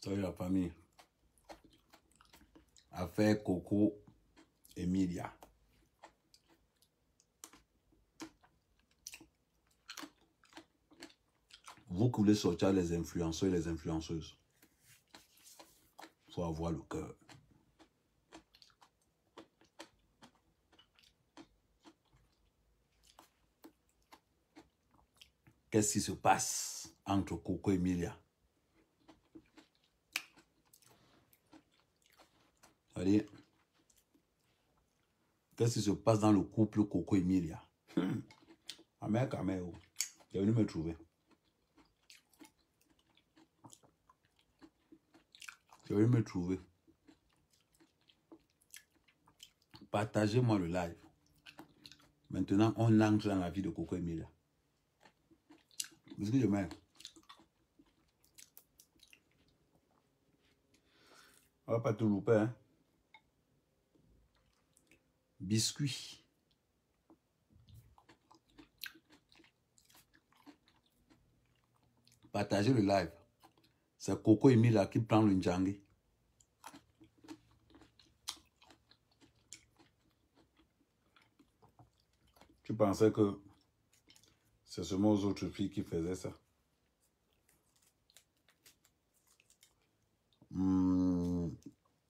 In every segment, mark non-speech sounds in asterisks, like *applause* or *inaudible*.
Salut la famille. Affaire Coco Emilia. Vous qui voulez sortir les influenceurs et les influenceuses, il faut avoir le cœur. Qu'est-ce qui se passe entre Coco et Emilia qu'est-ce qui se passe dans le couple Coco Emilia. Hmm. Amen, Amère il est oh. venu me trouver. Il est venu me trouver. Partagez-moi le live. Maintenant, on entre dans la vie de Coco Emilia. excusez que je On va pas tout louper, hein biscuit. Partagez le live. C'est Coco Emile qui prend le Tu pensais que c'est seulement aux autres filles qui faisaient ça. Hmm.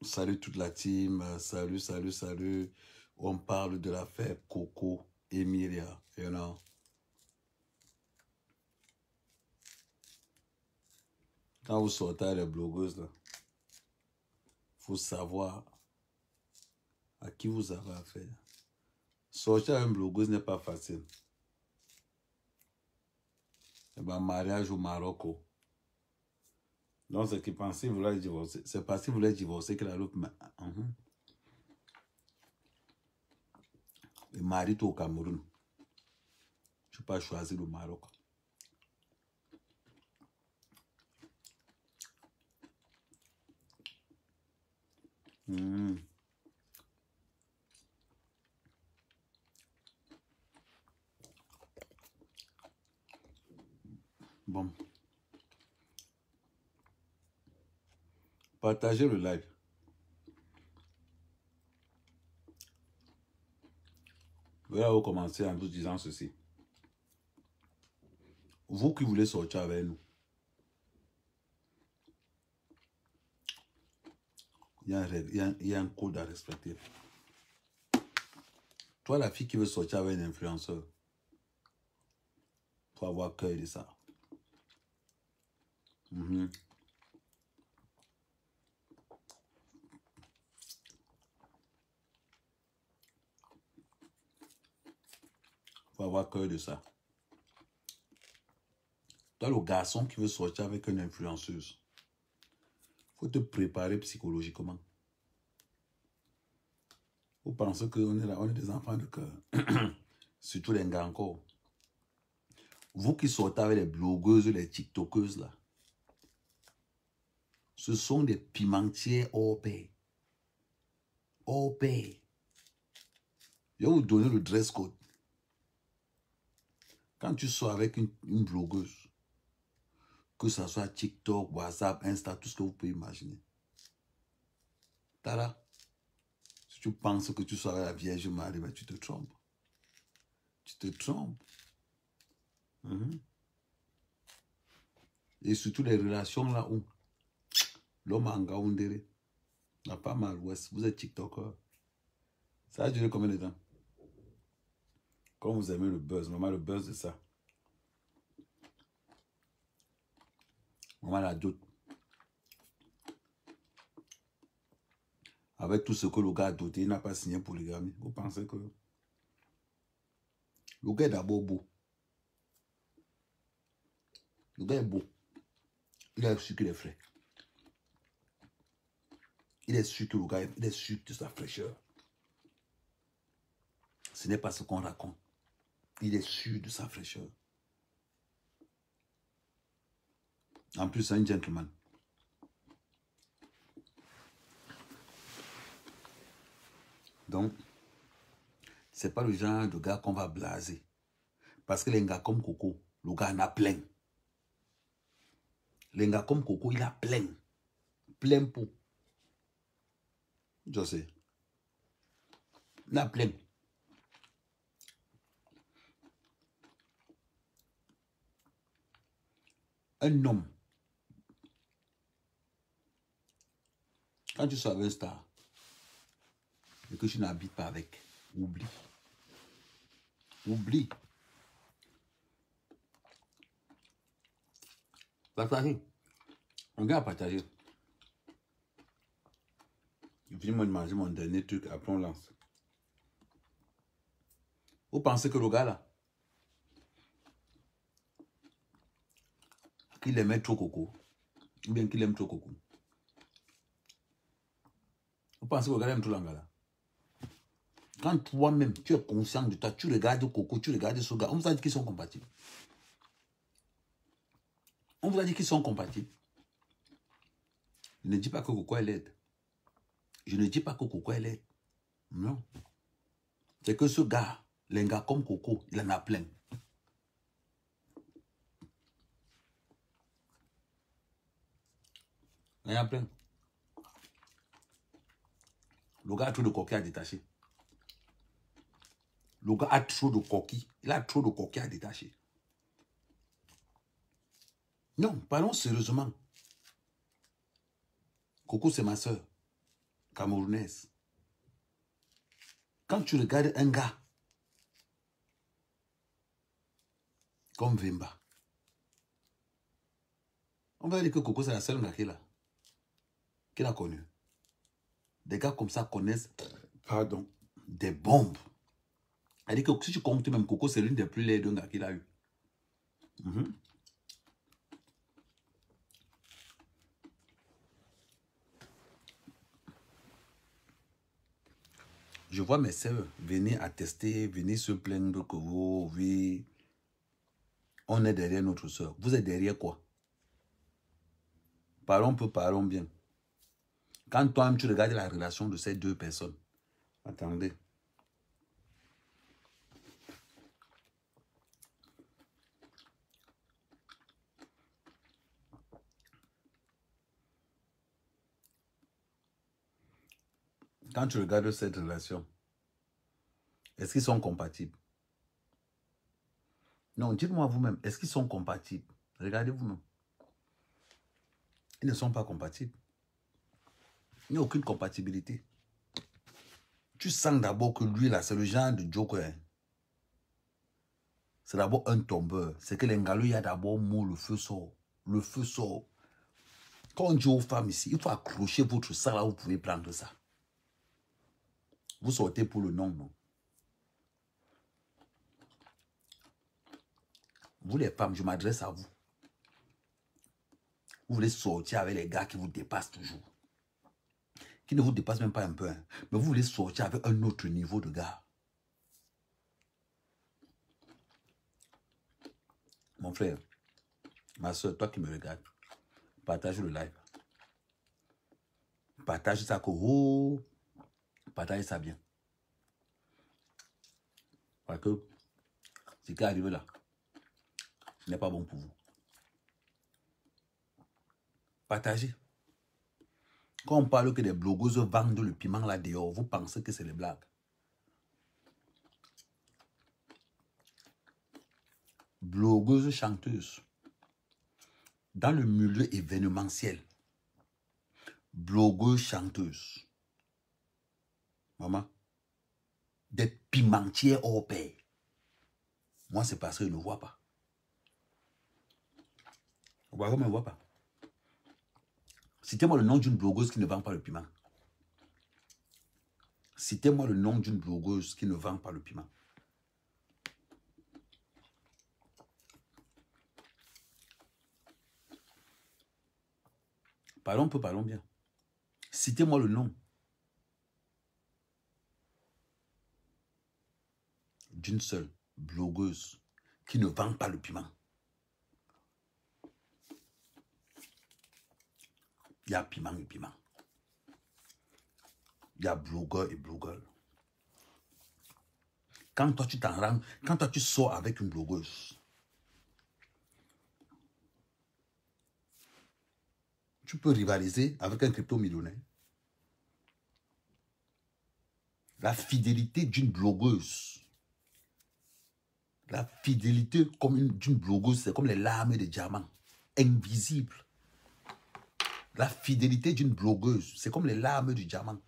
Salut toute la team. Salut, salut, salut on parle de l'affaire Coco Emilia, you know. Quand vous sortez les blogueuses, il faut savoir à qui vous avez affaire. Sortir à une blogueuse n'est pas facile. Et eh un ben, mariage au Maroc. Donc, ce qui pensait vouloir divorcer, c'est parce vous voulez divorcer que la loupe... Hein, hein. marie Marit au Cameroun. Je peux pas choisi le Maroc. Hmm. Bon. Partagez le live. Voilà où commencer en vous disant ceci. Vous qui voulez sortir avec nous, il y a un, y code à respecter. Toi, la fille qui veut sortir avec un influenceur, pour avoir cœur de ça. Mhm. avoir cœur de ça. Toi, le garçon qui veut sortir avec une influenceuse, faut te préparer psychologiquement. Vous pensez qu'on est là, on est des enfants de cœur. *clears throat* Surtout les gars Vous qui sortez avec les blogueuses, les tiktokeuses là, ce sont des pimentiers au paix. Au paix. Je vous donner le dress code. Quand tu sors avec une, blogueuse, que ce soit TikTok, WhatsApp, Insta, tout ce que vous pouvez imaginer. Tara, si tu penses que tu avec la Vierge Marie, ben, tu te trompes. Tu te trompes. Mhm. Et surtout les relations là où l'homme en Gaoundéré, n'a pas mal. vous êtes TikToker. Ça a duré combien de temps quand vous aimez le buzz, maman, le buzz, c'est ça. Maman, la doute. Avec tout ce que le gars a doté, il n'a pas signé pour les gamins. Vous pensez que... Le gars est d'abord beau. Le gars est beau. Il a su qu'il est frais. Il est sûr que le gars, il est sûr de sa fraîcheur. Ce n'est pas ce qu'on raconte. Il est sûr de sa fraîcheur. En plus, c'est un gentleman. Donc, ce n'est pas le genre de gars qu'on va blaser. Parce que les gars comme Coco, le gars en a plein. Les gars comme Coco, il a plein. Plein pour. Je sais. Il a plein. un homme, quand tu sors avec un star et que tu n'habites pas avec, oublie. Oublie. Partager. Regarde partager. Je viens manger mon dernier truc, après on lance. Vous pensez que le gars là, Il aimait trop Coco. Ou bien qu'il aime trop Coco. Vous pensez que vous aime trop Langala Quand toi-même, tu es conscient de toi, tu regardes Coco, tu regardes ce gars, on vous a dit qu'ils sont compatibles. On vous a dit qu'ils sont compatibles. Je ne dis pas que Coco est laide. Je ne dis pas que Coco est laide. Non. C'est que ce gars, les gars comme Coco, il en a plein. Le gars a trop de coquilles à détacher. Le gars a trop de coquilles. Il a trop de coquilles à détacher. Non, parlons sérieusement. Coco, c'est ma soeur, camerounaise. Quand tu regardes un gars comme Vimba, on va dire que Coco, c'est la seule là qu'il a connu. Des gars comme ça connaissent Pardon. des bombes. Elle dit que si tu comptes même Coco, c'est l'une des plus laides qu'il a eu. Mhm. Je vois mes sœurs venir attester, venir se plaindre que vous, oh oui, on est derrière notre sœur. Vous êtes derrière quoi Parlons peu, parlons bien. Quand toi-même, tu regardes la relation de ces deux personnes. Attendez. Quand tu regardes cette relation, est-ce qu'ils sont compatibles Non, dites-moi vous-même, est-ce qu'ils sont compatibles Regardez vous-même. Ils ne sont pas compatibles. Il n'y a aucune compatibilité. Tu sens d'abord que lui, là, c'est le genre de joker. Hein. C'est d'abord un tombeur. C'est que les il y a d'abord mot, le feu sort. Le feu sort. Quand on dit aux femmes ici, il faut accrocher votre sang là, vous pouvez prendre ça. Vous sortez pour le nom, non Vous les femmes, je m'adresse à vous. Vous voulez sortir avec les gars qui vous dépassent toujours qui ne vous dépasse même pas un peu. Hein. Mais vous voulez sortir avec un autre niveau de gars. Mon frère, ma soeur, toi qui me regardes, partage le live. Partage ça, Koho. Partage ça bien. Parce que ce qui est arrivé là n'est pas bon pour vous. Partagez. Quand on parle que des blogueuses vendent le piment là dehors, vous pensez que c'est les blagues. Blogueuse chanteuse. Dans le milieu événementiel. Blogueuse chanteuse. Maman. Des pimentiers européens. Moi, c'est parce qu'ils ne voient pas. Vous ne voient pas. Citez-moi le nom d'une blogueuse qui ne vend pas le piment. Citez-moi le nom d'une blogueuse qui ne vend pas le piment. Parlons peu, parlons bien. Citez-moi le nom d'une seule blogueuse qui ne vend pas le piment. Il y a piment et piment. Il y a blogueur et blogueur. Quand toi tu t'en rends, quand toi tu sors avec une blogueuse, tu peux rivaliser avec un crypto-millionnaire. La fidélité d'une blogueuse. La fidélité d'une blogueuse, c'est comme les larmes de diamants, invisibles. La fidélité d'une blogueuse, c'est comme les larmes du diamant.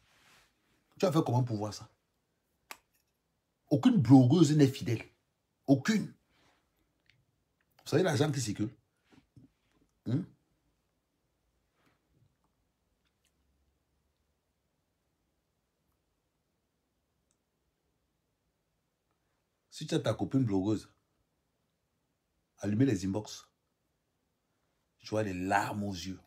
Tu as fait comment pour voir ça Aucune blogueuse n'est fidèle. Aucune. Vous savez l'argent qui circule hein? Si tu as ta copine blogueuse, allumez les inbox. Tu vois des larmes aux yeux.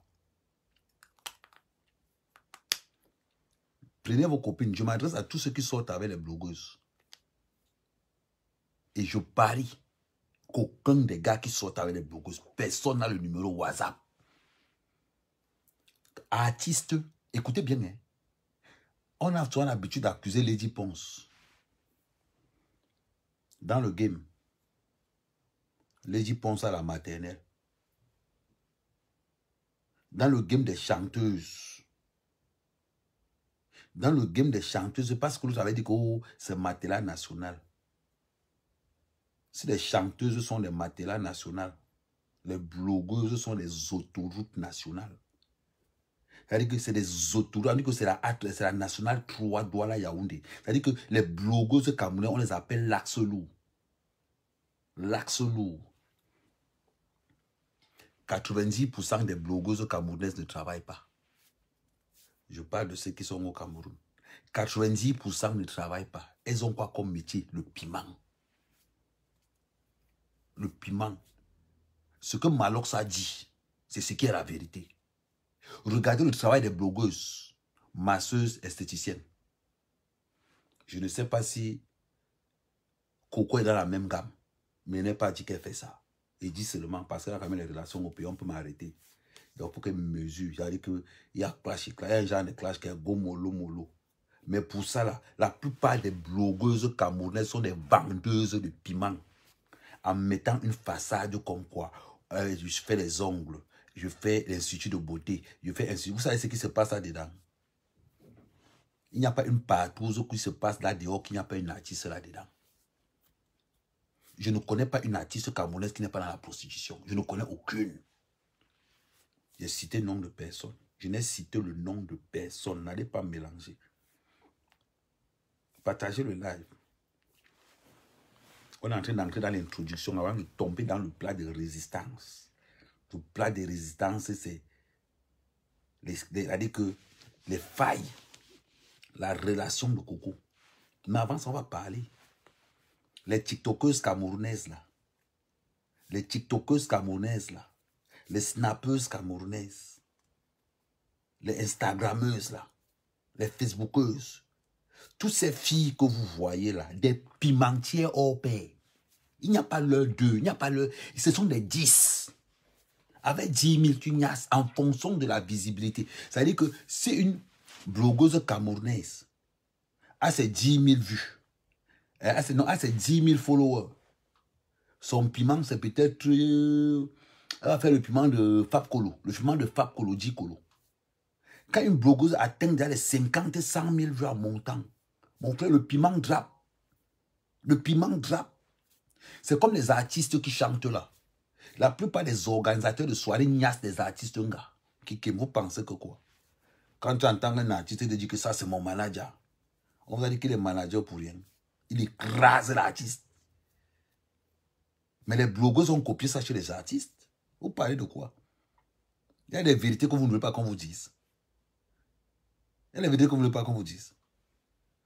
Prenez vos copines. Je m'adresse à tous ceux qui sortent avec les blogueuses. Et je parie qu'aucun des gars qui sortent avec les blogueuses, personne n'a le numéro WhatsApp. Artistes, écoutez bien, hein. on a souvent l'habitude d'accuser Lady Ponce. Dans le game, Lady Ponce à la maternelle. Dans le game des chanteuses, dans le game des chanteuses parce que vous avez dit que oh, c'est matelas national. Si les chanteuses sont des matelas nationales, les blogueuses sont des autoroutes nationales. C'est-à-dire que c'est des autoroutes, c'est la, la nationale 3 la Yaoundé. C'est-à-dire que les blogueuses camerounaises, on les appelle l'axe lourd. L'axe lourd. 90% des blogueuses camerounaises ne travaillent pas. Je parle de ceux qui sont au Cameroun. 90% ne travaillent pas. Elles ont quoi comme métier Le piment. Le piment. Ce que Malox a dit, c'est ce qui est la vérité. Regardez le travail des blogueuses, masseuses, esthéticiennes. Je ne sais pas si Coco est dans la même gamme, mais n'est pas dit qu'elle fait ça. Il dit seulement parce qu'elle a quand même les relations au pays, on peut m'arrêter. Donc, pour qu'elle mesure, J'allais dire y a il y a un genre de clash qui est gomolo, molo. Mais pour ça, là, la plupart des blogueuses camerounaises sont des vendeuses de piments. En mettant une façade comme quoi, euh, je fais les ongles, je fais l'institut de beauté, je fais ainsi. Vous savez ce qui se passe là-dedans? Il n'y a pas une partouze qui se passe là dedans qu'il n'y a pas une artiste là-dedans. Je ne connais pas une artiste camerounaise qui n'est pas dans la prostitution. Je ne connais aucune. J'ai cité le nom de personne. Je n'ai cité le nom de personne. N'allez pas mélanger. Partagez le live. On est en train d'entrer dans l'introduction avant de tomber dans le plat de résistance. Le plat de résistance, c'est c'est-à-dire que les failles, la relation de Coco. Mais avant, ça, on va parler. Les tiktokeuses camerounaises, là. Les tiktokeuses camerounaises, là les snappeuses camerounaises, les Instagrammeuses, là, les Facebookeuses, toutes ces filles que vous voyez là, des pimentières au pair, il n'y a pas leur deux, il n'y a pas le... Ce sont des dix, Avec dix mille tu en fonction de la visibilité. C'est-à-dire que si une blogueuse camerounaise a ses dix mille vues, a non, a ses dix mille followers, son piment, c'est peut-être euh, elle va faire le piment de Fab Colo, le piment de Fab Colo, dit Colo. Quand une blogueuse atteint déjà les 50 100 000 vues en montant, mon frère, le piment drape. Le piment drape. C'est comme les artistes qui chantent là. La plupart des organisateurs de soirées niassent des artistes, gars. Qui, vous pensez que quoi Quand tu entends un artiste te dis que ça, c'est mon manager, on va dit qu'il est manager pour rien. Il écrase l'artiste. Mais les blogueuses ont copié ça chez les artistes. Vous parlez de quoi Il y a des vérités que vous ne voulez pas qu'on vous dise. Il y a des vérités que vous ne voulez pas qu'on vous dise.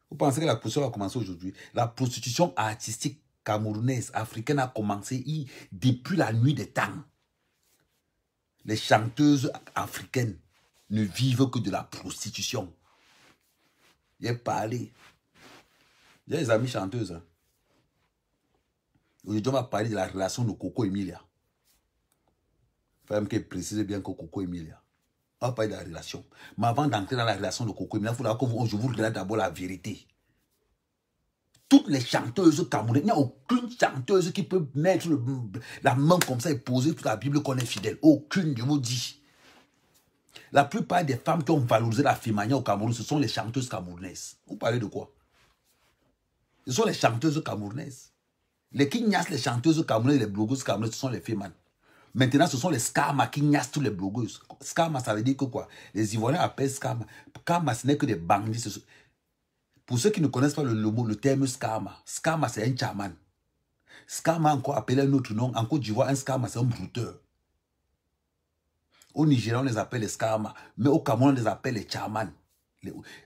Vous pensez que la prostitution a commencé aujourd'hui. La prostitution artistique camerounaise, africaine a commencé depuis la nuit des temps. Les chanteuses africaines ne vivent que de la prostitution. J'ai parlé. J'ai des amis chanteuses. Hein. Aujourd'hui, on va parler de la relation de Coco Emilia. Femme qui précise bien que Coco Emilia. On va parler de la relation. Mais avant d'entrer dans la relation de Coco Emilia, il faudra que vous, je vous regarde d'abord la vérité. Toutes les chanteuses camerounaises, il n'y a aucune chanteuse qui peut mettre la main comme ça et poser toute la Bible qu'on est fidèle. Aucune, je vous dis. La plupart des femmes qui ont valorisé la fémania au Cameroun, ce sont les chanteuses camerounaises. Vous parlez de quoi Ce sont les chanteuses camerounaises. Les Kinyas, les chanteuses camerounaises, les blogueuses camerounaises, ce sont les femmes. Maintenant, ce sont les skamas qui gnassent tous les blogueuses. Skama, ça veut dire quoi Les Ivoiriens appellent Skama. Karma, ce n'est que des bandits. Pour ceux qui ne connaissent pas le, le terme Skama, Skama, c'est un chaman. Skama, encore appelé un autre nom. En Côte d'Ivoire, un Skama, c'est un brouteur. Au Nigeria, on les appelle les Skama. Mais au Cameroun, on les appelle les chamans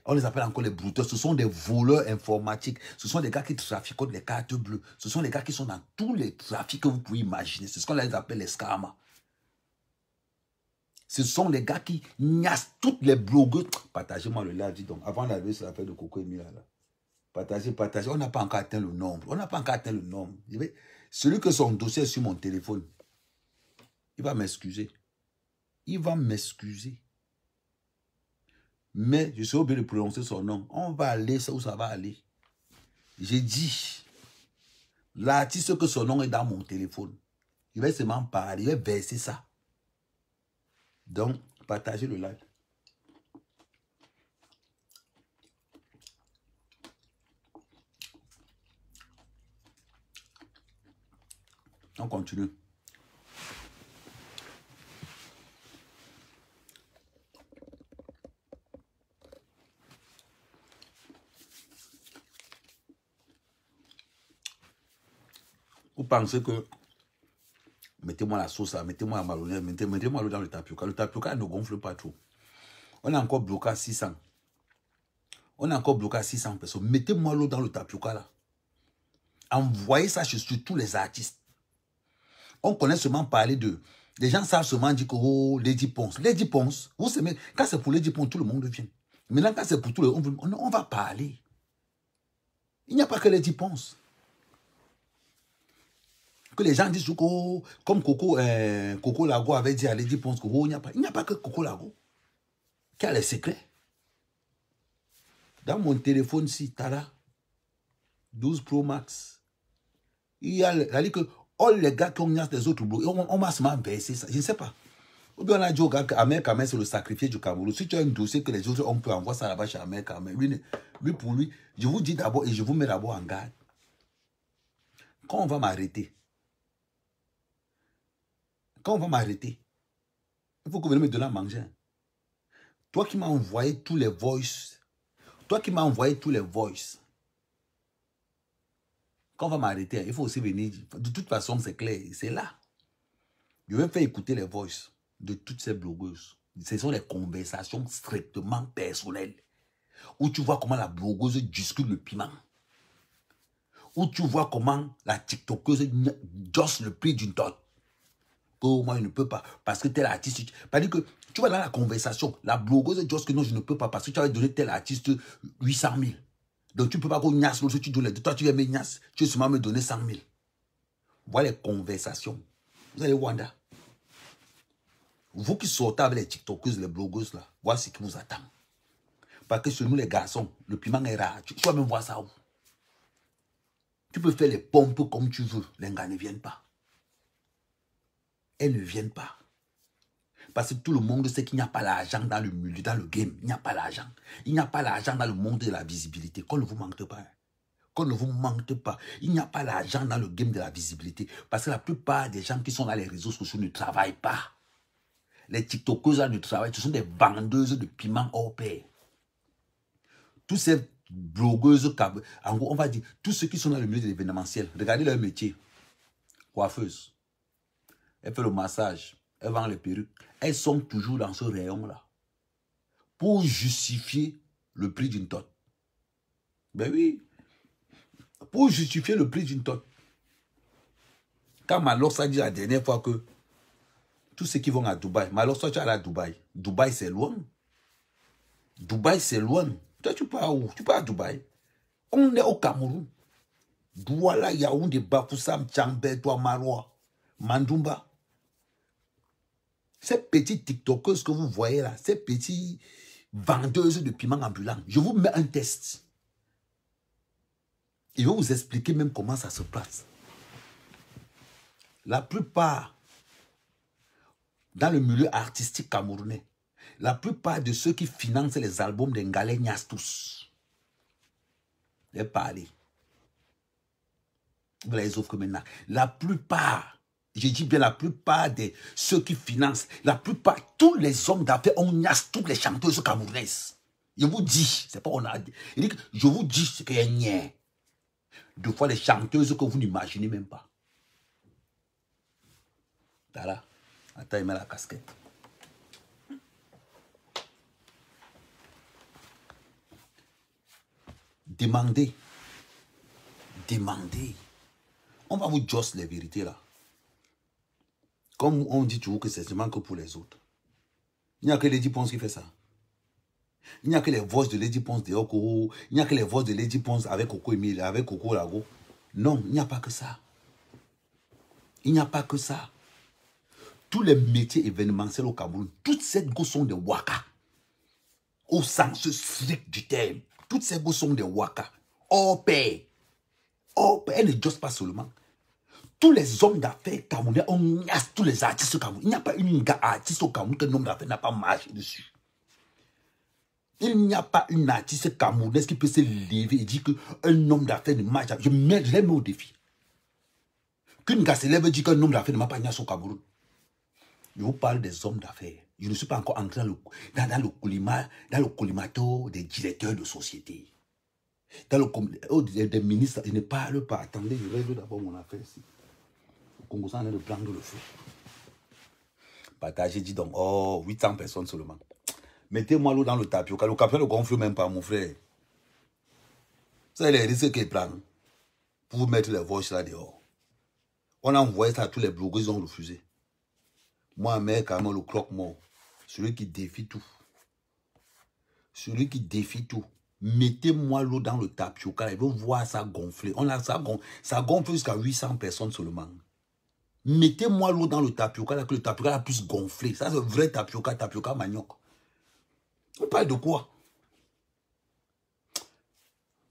on les appelle encore les brouteurs. Ce sont des voleurs informatiques. Ce sont des gars qui trafiquent les cartes bleues. Ce sont des gars qui sont dans tous les trafics que vous pouvez imaginer. C'est ce qu'on les appelle les scamas. Ce sont les gars qui gnassent toutes les blogueuses. Partagez-moi le live, donc. Avant d'arriver sur l'affaire de Coco et Partagez, partagez. On n'a pas encore atteint le nombre. On n'a pas encore atteint le nombre. Celui que son dossier sur mon téléphone, il va m'excuser. Il va m'excuser mais je suis obligé de prononcer son nom. On va aller ça où ça va aller. J'ai dit, l'artiste que son nom est dans mon téléphone, il va seulement parler, il va verser ça. Donc, partagez le live. On continue. vous pensez que mettez-moi la sauce, mettez-moi la marronnette, mettez-moi l'eau dans le tapioca. Le tapioca ne gonfle pas trop. On a encore bloqué à 600. On a encore bloqué à 600 personnes. Mettez-moi l'eau dans le tapioca là. Envoyez ça chez tous les artistes. On connaît seulement parler de. Les gens savent seulement dire que oh, Lady Ponce. Lady Ponce, vous savez, quand c'est pour Lady Ponce, tout le monde vient. Maintenant, quand c'est pour tout le monde, on, on va parler. Il n'y a pas que Lady Ponce que les gens disent comme Coco, euh, Coco Lago avait dit à Lady pense Coco, oh, il n'y a, pas, il a pas que Coco Lago qui a les secrets. Dans mon téléphone, si Tara, 12 Pro Max, il y a, dit que oh, les gars qui ont mis des autres, on, on m'a seulement versé ça, je ne sais pas. Ou bien on a dit au gars qu'Amer Kamer, c'est le sacrifié du Cameroun. Si tu as un dossier que les autres, on peut envoyer ça là-bas chez Amer Kamer. lui, pour lui, je vous dis d'abord et je vous mets d'abord en garde. Quand on va m'arrêter, quand on va m'arrêter, il faut que vous venez me donner à manger. Hein. Toi qui m'as envoyé tous les voices, toi qui m'as envoyé tous les voices, quand on va m'arrêter, hein, il faut aussi venir. De toute façon, c'est clair, c'est là. Je vais faire écouter les voices de toutes ces blogueuses. Ce sont des conversations strictement personnelles. Où tu vois comment la blogueuse discute le piment. Où tu vois comment la TikTokeuse josse le prix d'une torte moi, je ne peut pas. Parce que tel artiste. Parce que tu vois, dans la conversation, la blogueuse dit que non, je ne peux pas. Parce que tu avais donné tel artiste 800 000. Donc, tu ne peux pas qu'on gnasse que Tu donnes Toi, tu viens me gnasse. Tu veux seulement me donner 100 000. Voilà les conversations. Vous allez, Wanda. Vous qui sortez avec les TikTokers, les blogueuses, là, voilà ce qui vous attend. Parce que chez nous, les garçons, le piment est rare. Tu, peux même voir ça Tu peux faire les pompes comme tu veux. Les gars ne viennent pas elles ne viennent pas. Parce que tout le monde sait qu'il n'y a pas l'argent dans le milieu, dans le game. Il n'y a pas l'argent. Il n'y a pas l'argent dans le monde de la visibilité. Qu'on ne vous manque pas. Hein. Qu'on ne vous manque pas. Il n'y a pas l'argent dans le game de la visibilité. Parce que la plupart des gens qui sont dans les réseaux sociaux ne travaillent pas. Les TikTokers ne travaillent. Ce sont des vendeuses de piment au pair. Tous ces blogueuses, en on va dire, tous ceux qui sont dans le milieu de l'événementiel, regardez leur métier. Coiffeuse, elle fait le massage. Elle vend les perruques. Elles sont toujours dans ce rayon-là. Pour justifier le prix d'une tote. Ben oui. Pour justifier le prix d'une tote. Quand Malos a dit la dernière fois que tous ceux qui vont à Dubaï, Malos, toi tu à Dubaï. Dubaï, c'est loin. Dubaï, c'est loin. Toi, tu pars où Tu pars à Dubaï. On est au Cameroun. Douala, Yaoundé, Bafoussam, Tchambé, toi, Marois, Mandumba. Ces petites TikTokers que vous voyez là, ces petites vendeuses de piments ambulants, je vous mets un test. Ils vont vous expliquer même comment ça se passe. La plupart, dans le milieu artistique camerounais, la plupart de ceux qui financent les albums d'Engale tous, les paris, Vous les offrez maintenant. La plupart je dis bien la plupart de ceux qui financent, la plupart, tous les hommes d'affaires, on niasse toutes les chanteuses camerounaises. Je vous dis, c'est pas on a dit. je vous dis ce qu'il y a. Deux fois les chanteuses que vous n'imaginez même pas. Voilà. attends, il met la casquette. Demandez. Demandez. On va vous josser les vérités là. Comme on dit toujours que c'est seulement que pour les autres. Il n'y a que Lady Ponce qui fait ça. Il n'y a que les voix de Lady Ponce de Okoro. Il n'y a que les voix de Lady Ponce avec Coco Emile, avec Coco Lago. Non, il n'y a pas que ça. Il n'y a pas que ça. Tous les métiers événementiels au Cameroun, toutes ces gosses sont des waka. Au sens strict du terme. Toutes ces gosses sont des waka. Au paix. Au paix. Elle ne josse pas seulement tous les hommes d'affaires camerounais, on tous les artistes camerounais. Il n'y a pas une artiste au Cameroun qu'un homme d'affaires n'a pas marché dessus. Il n'y a pas une artiste camerounaise qui peut se lever et dire qu'un homme d'affaires ne marche pas. Je mets les au défi. Qu'une gars se lève et dit qu'un homme d'affaires ne m'a pas niaise au Cameroun. Je vous parle des hommes d'affaires. Je ne suis pas encore entré dans le, dans, le, des directeurs de société. Dans le, oh, des, ministres, je ne parle pas. Attendez, je vais d'abord mon affaire ici. On sont en train de prendre le feu. Partagez, dit donc, oh, 800 personnes seulement. Mettez-moi l'eau dans le tapioca. Le tapioca ne gonfle même pas, mon frère. C'est les risques qu'ils prennent pour mettre les voix là dehors. On a envoyé ça à tous les blogueurs, ils ont refusé. Moi, quand même, le croque-mort. Celui qui défie tout. Celui qui défie tout. Mettez-moi l'eau dans le tapioca. il veut voir ça gonfler. On a ça, ça gonfle jusqu'à 800 personnes seulement. Mettez-moi l'eau dans le tapioca, là, que le tapioca là, puisse gonfler. Ça, c'est vrai tapioca, tapioca manioc. On parle de quoi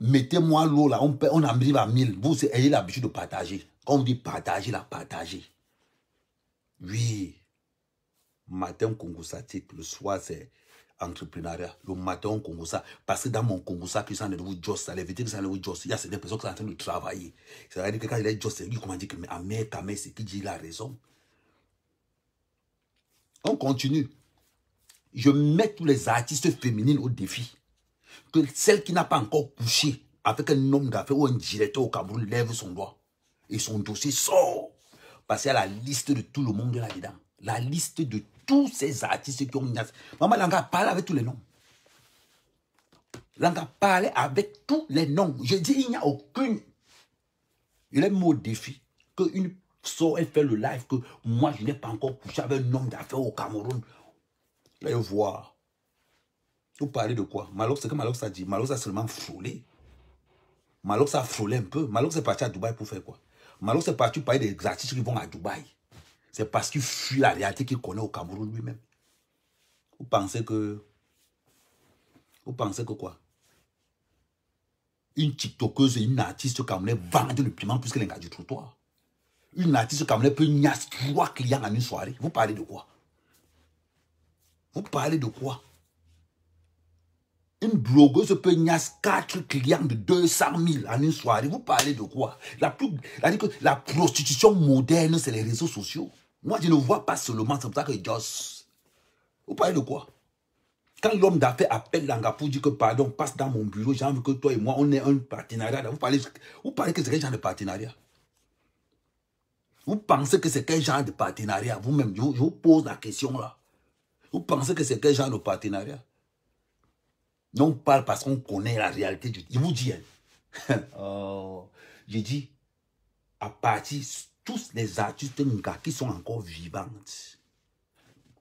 Mettez-moi l'eau là, on, on arrive à mille. Vous ayez l'habitude de partager. Quand on dit partager, là, partager. Oui. Matin, Congo le soir, c'est entrepreneuriat, le matin au Congo ça, parce que dans mon Congo ça, qui sont les nouveaux Joss, les vétérans qui sont les nouveaux il y a des personnes qui sont en train de travailler. ça veut dire que quand il est juste il lui comment dire que mais mère, c'est qui dit la raison. On continue. Je mets tous les artistes féminines au défi. Que celle qui n'a pas encore couché avec un homme d'affaires ou un directeur au Cameroun lève son doigt. Et son dossier sort. Parce qu'il y a la liste de tout le monde là-dedans. La liste de tous ces artistes qui ont menacé. Maman Langa a avec tous les noms. Langa a avec tous les noms. Je dis, il n'y a aucune. Il est mot que défi qu'une soeur ait fait le live que moi, je n'ai pas encore couché avec un homme d'affaires au Cameroun. allez voir. Vous parlez de quoi Malok, c'est que Malo a dit. Malok a seulement frôlé. Malok a frôlé un peu. Malo c'est parti à Dubaï pour faire quoi Malox c'est parti parler des artistes qui vont à Dubaï. C'est parce qu'il fuit la réalité qu'il connaît au Cameroun lui-même. Vous pensez que... Vous pensez que quoi Une tiktokeuse, une artiste camerounaise vendent le piment plus est gars du trottoir. Une artiste camerounaise peut niasse trois clients en une soirée. Vous parlez de quoi Vous parlez de quoi une blogueuse peut niasse quatre clients de 200 000 en une soirée. Vous parlez de quoi la, la prostitution moderne, c'est les réseaux sociaux. Moi, je ne vois pas seulement, c'est pour ça que Joss... Vous parlez de quoi Quand l'homme d'affaires appelle l'angapou, dit que, pardon, passe dans mon bureau, j'ai envie que toi et moi, on ait un partenariat. Vous parlez, vous parlez que c'est quel genre de partenariat Vous pensez que c'est quel genre de partenariat Vous-même, je, vous pose la question là. Vous pensez que c'est quel genre de partenariat non, on parle parce qu'on connaît la réalité. Je vous dis, hein. *laughs* oh, je dis, à partir tous les artistes Nga qui sont encore vivantes,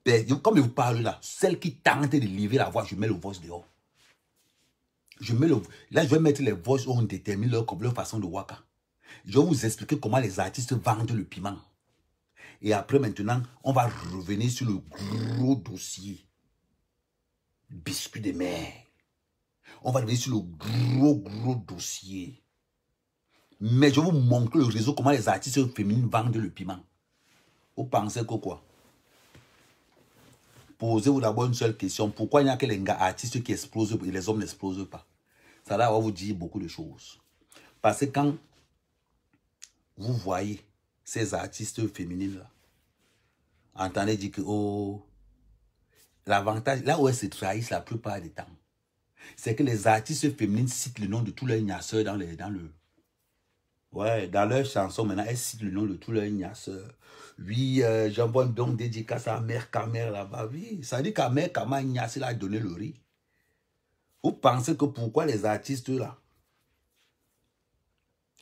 comme ben, je vous parle là, celles qui tentent de livrer la voix, je mets le voice dehors. Je mets là, je vais mettre les voix où on détermine leur, façon de waka. Je vais vous expliquer comment les artistes vendent le piment. Et après, maintenant, on va revenir sur le gros dossier. Biscuit des mer. On va revenir sur le gros, gros dossier. Mais je vous montre le réseau, comment les artistes féminines vendent le piment. Vous pensez que quoi Posez-vous d'abord une seule question. Pourquoi il n'y a que les gars artistes qui explosent et les hommes n'explosent pas Ça là, va vous dire beaucoup de choses. Parce que quand vous voyez ces artistes féminines-là, entendez dire que, oh, l'avantage, là où elles se trahissent la plupart du temps, c'est que les artistes féminines citent le nom de tous leurs niaceurs dans, les, dans le, Ouais, dans leur chanson, maintenant, elles citent le nom de tous leurs ignasseurs. Oui, euh, j'envoie donc dédicace à mère mère là-bas. Oui, ça dit qu'à mère Kamer, Ignace, elle a donné le riz. Vous pensez que pourquoi les artistes là,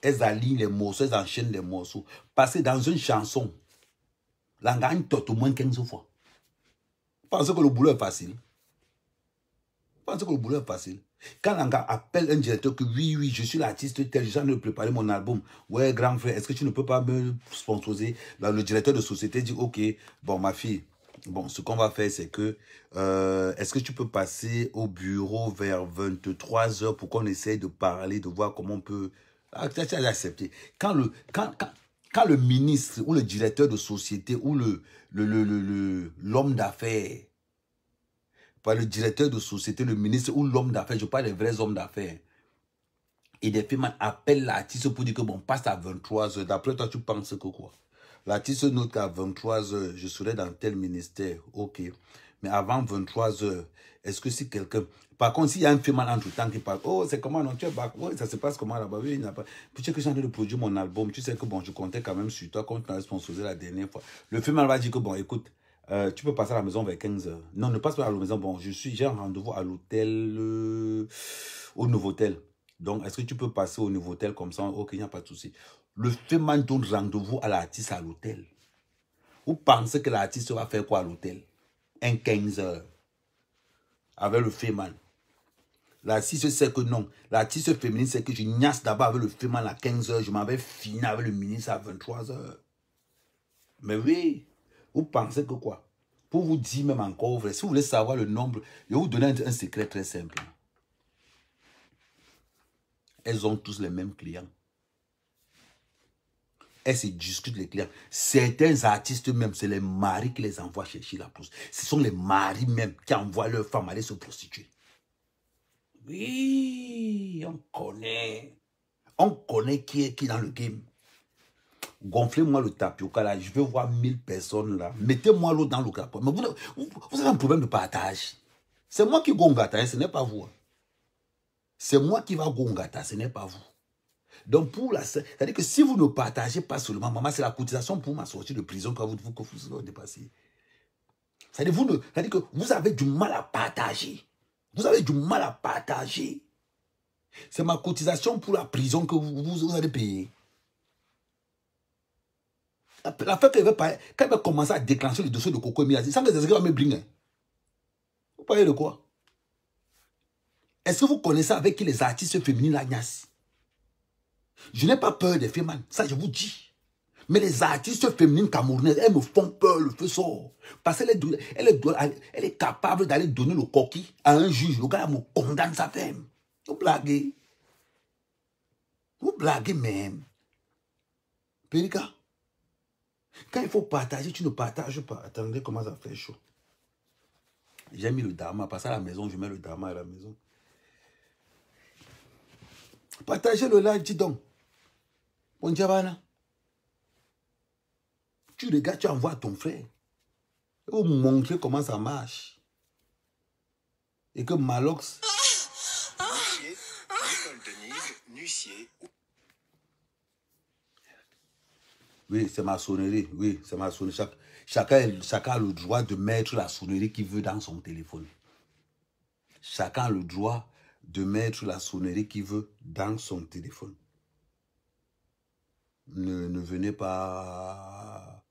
elles alignent les morceaux, elles enchaînent les morceaux. Parce que dans une chanson, gagne tout au moins 15 fois. Vous pensez que le boulot est facile pensez que le boulot est facile Quand un gars appelle un directeur que oui, oui, je suis l'artiste tel, j'ai de préparer mon album. Ouais, grand frère, est-ce que tu ne peux pas me sponsoriser Là, bah, Le directeur de société dit, ok, bon, ma fille, bon, ce qu'on va faire, c'est que, euh, est-ce que tu peux passer au bureau vers 23 heures pour qu'on essaye de parler, de voir comment on peut... Ah, accepter. Quand le, quand, quand, le ministre ou le directeur de société ou l'homme le, le, le, d'affaires par le directeur de société, le ministre ou l'homme d'affaires, je parle des vrais hommes d'affaires. Et des films appellent l'artiste pour dire que bon, passe à 23h. D'après toi, tu penses que quoi L'artiste note qu'à 23h, je serai dans tel ministère. Ok. Mais avant 23h, est-ce que si quelqu'un... Par contre, s'il y a un film tout temps qui parle, oh, c'est comment, non, tu es back, Oui, ça se passe comment là-bas, oui, il pas... Puis tu sais que j'ai envie de produire mon album, tu sais que bon, je comptais quand même sur toi quand tu m'as sponsorisé la dernière fois. Le film, va dire que bon, écoute, euh, tu peux passer à la maison vers 15h. Non, ne passe pas à la maison. Bon, je suis, j'ai un rendez-vous à l'hôtel, euh, au nouveau hôtel. Donc, est-ce que tu peux passer au nouveau hôtel comme ça Ok, il n'y a pas de souci. Le féminin donne rendez-vous à l'artiste à l'hôtel. Vous pensez que l'artiste va faire quoi à l'hôtel Un 15h. Avec le féman. L'artiste sait que non. L'artiste féminine sait que je niasse d'abord avec le féman à 15h. Je m'avais fini avec le ministre à 23h. Mais oui pensez que quoi Pour vous dire même encore vrai, si vous voulez savoir le nombre, je vous donner un, secret très simple. Elles ont tous les mêmes clients. Elles se discutent les clients. Certains artistes même, c'est les maris qui les envoient chercher la pousse. Ce sont les maris même qui envoient leurs femmes aller se prostituer. Oui, on connaît. On connaît qui est qui dans le game gonflez-moi le tapioca là, je veux voir 1000 personnes là, mettez-moi l'eau dans le capot. Mais vous, vous, avez un problème de partage. C'est moi qui gongata, hein, ce n'est pas vous. Hein. C'est moi qui va gongata, ce n'est pas vous. Donc, pour la, c'est-à-dire que si vous ne partagez pas seulement, maman, c'est la cotisation pour ma sortie de prison quand vous, que vous, avez dépassez. C'est-à-dire, vous que vous avez du mal à partager. Vous avez du mal à partager. C'est ma cotisation pour la prison que vous, vous, vous allez payer. La fête, qui quand va commencer à déclencher le dossier de Coco Miyazi, sans que qu'elle va me blinguer. Vous parlez de quoi Est-ce que vous connaissez avec qui les artistes féminines Agnès? Je n'ai pas peur des femmes, ça je vous dis. Mais les artistes féminines camerounaises, elles me font peur, le feu sort. Parce qu'elle est, elle est, capable d'aller donner le coquille à un juge. Le gars elle me condamne sa femme. Vous blaguez. Vous blaguez même. Périca. Quand il faut partager, tu ne partages pas. Attendez comment ça fait chaud. J'ai mis le dharma. Parce à la maison, je mets le dharma à la maison. Partagez le live, dis donc. Bon diabana. Tu regardes, tu envoies ton frère. Et vous montrer comment ça marche. Et que Malox. oui, c'est maçonnerie, oui, c'est ma chacun, chacun a le droit de mettre la sonnerie qu'il veut dans son téléphone. Chacun a le droit de mettre la sonnerie qu'il veut dans son téléphone. Ne, ne venez pas...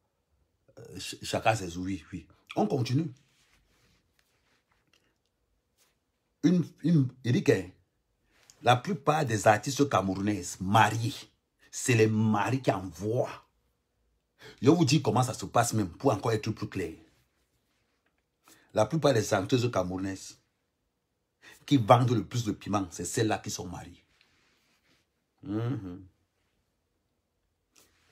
Euh, chacun ses oui, oui. On continue. Une, il dit hein, la plupart des artistes camerounaises mariés, c'est les maris qui envoient je vous dis comment ça se passe même pour encore être plus clair. La plupart des chanteuses camerounaises qui vendent le plus de piment, c'est celles-là qui sont mariées. Mm-hmm.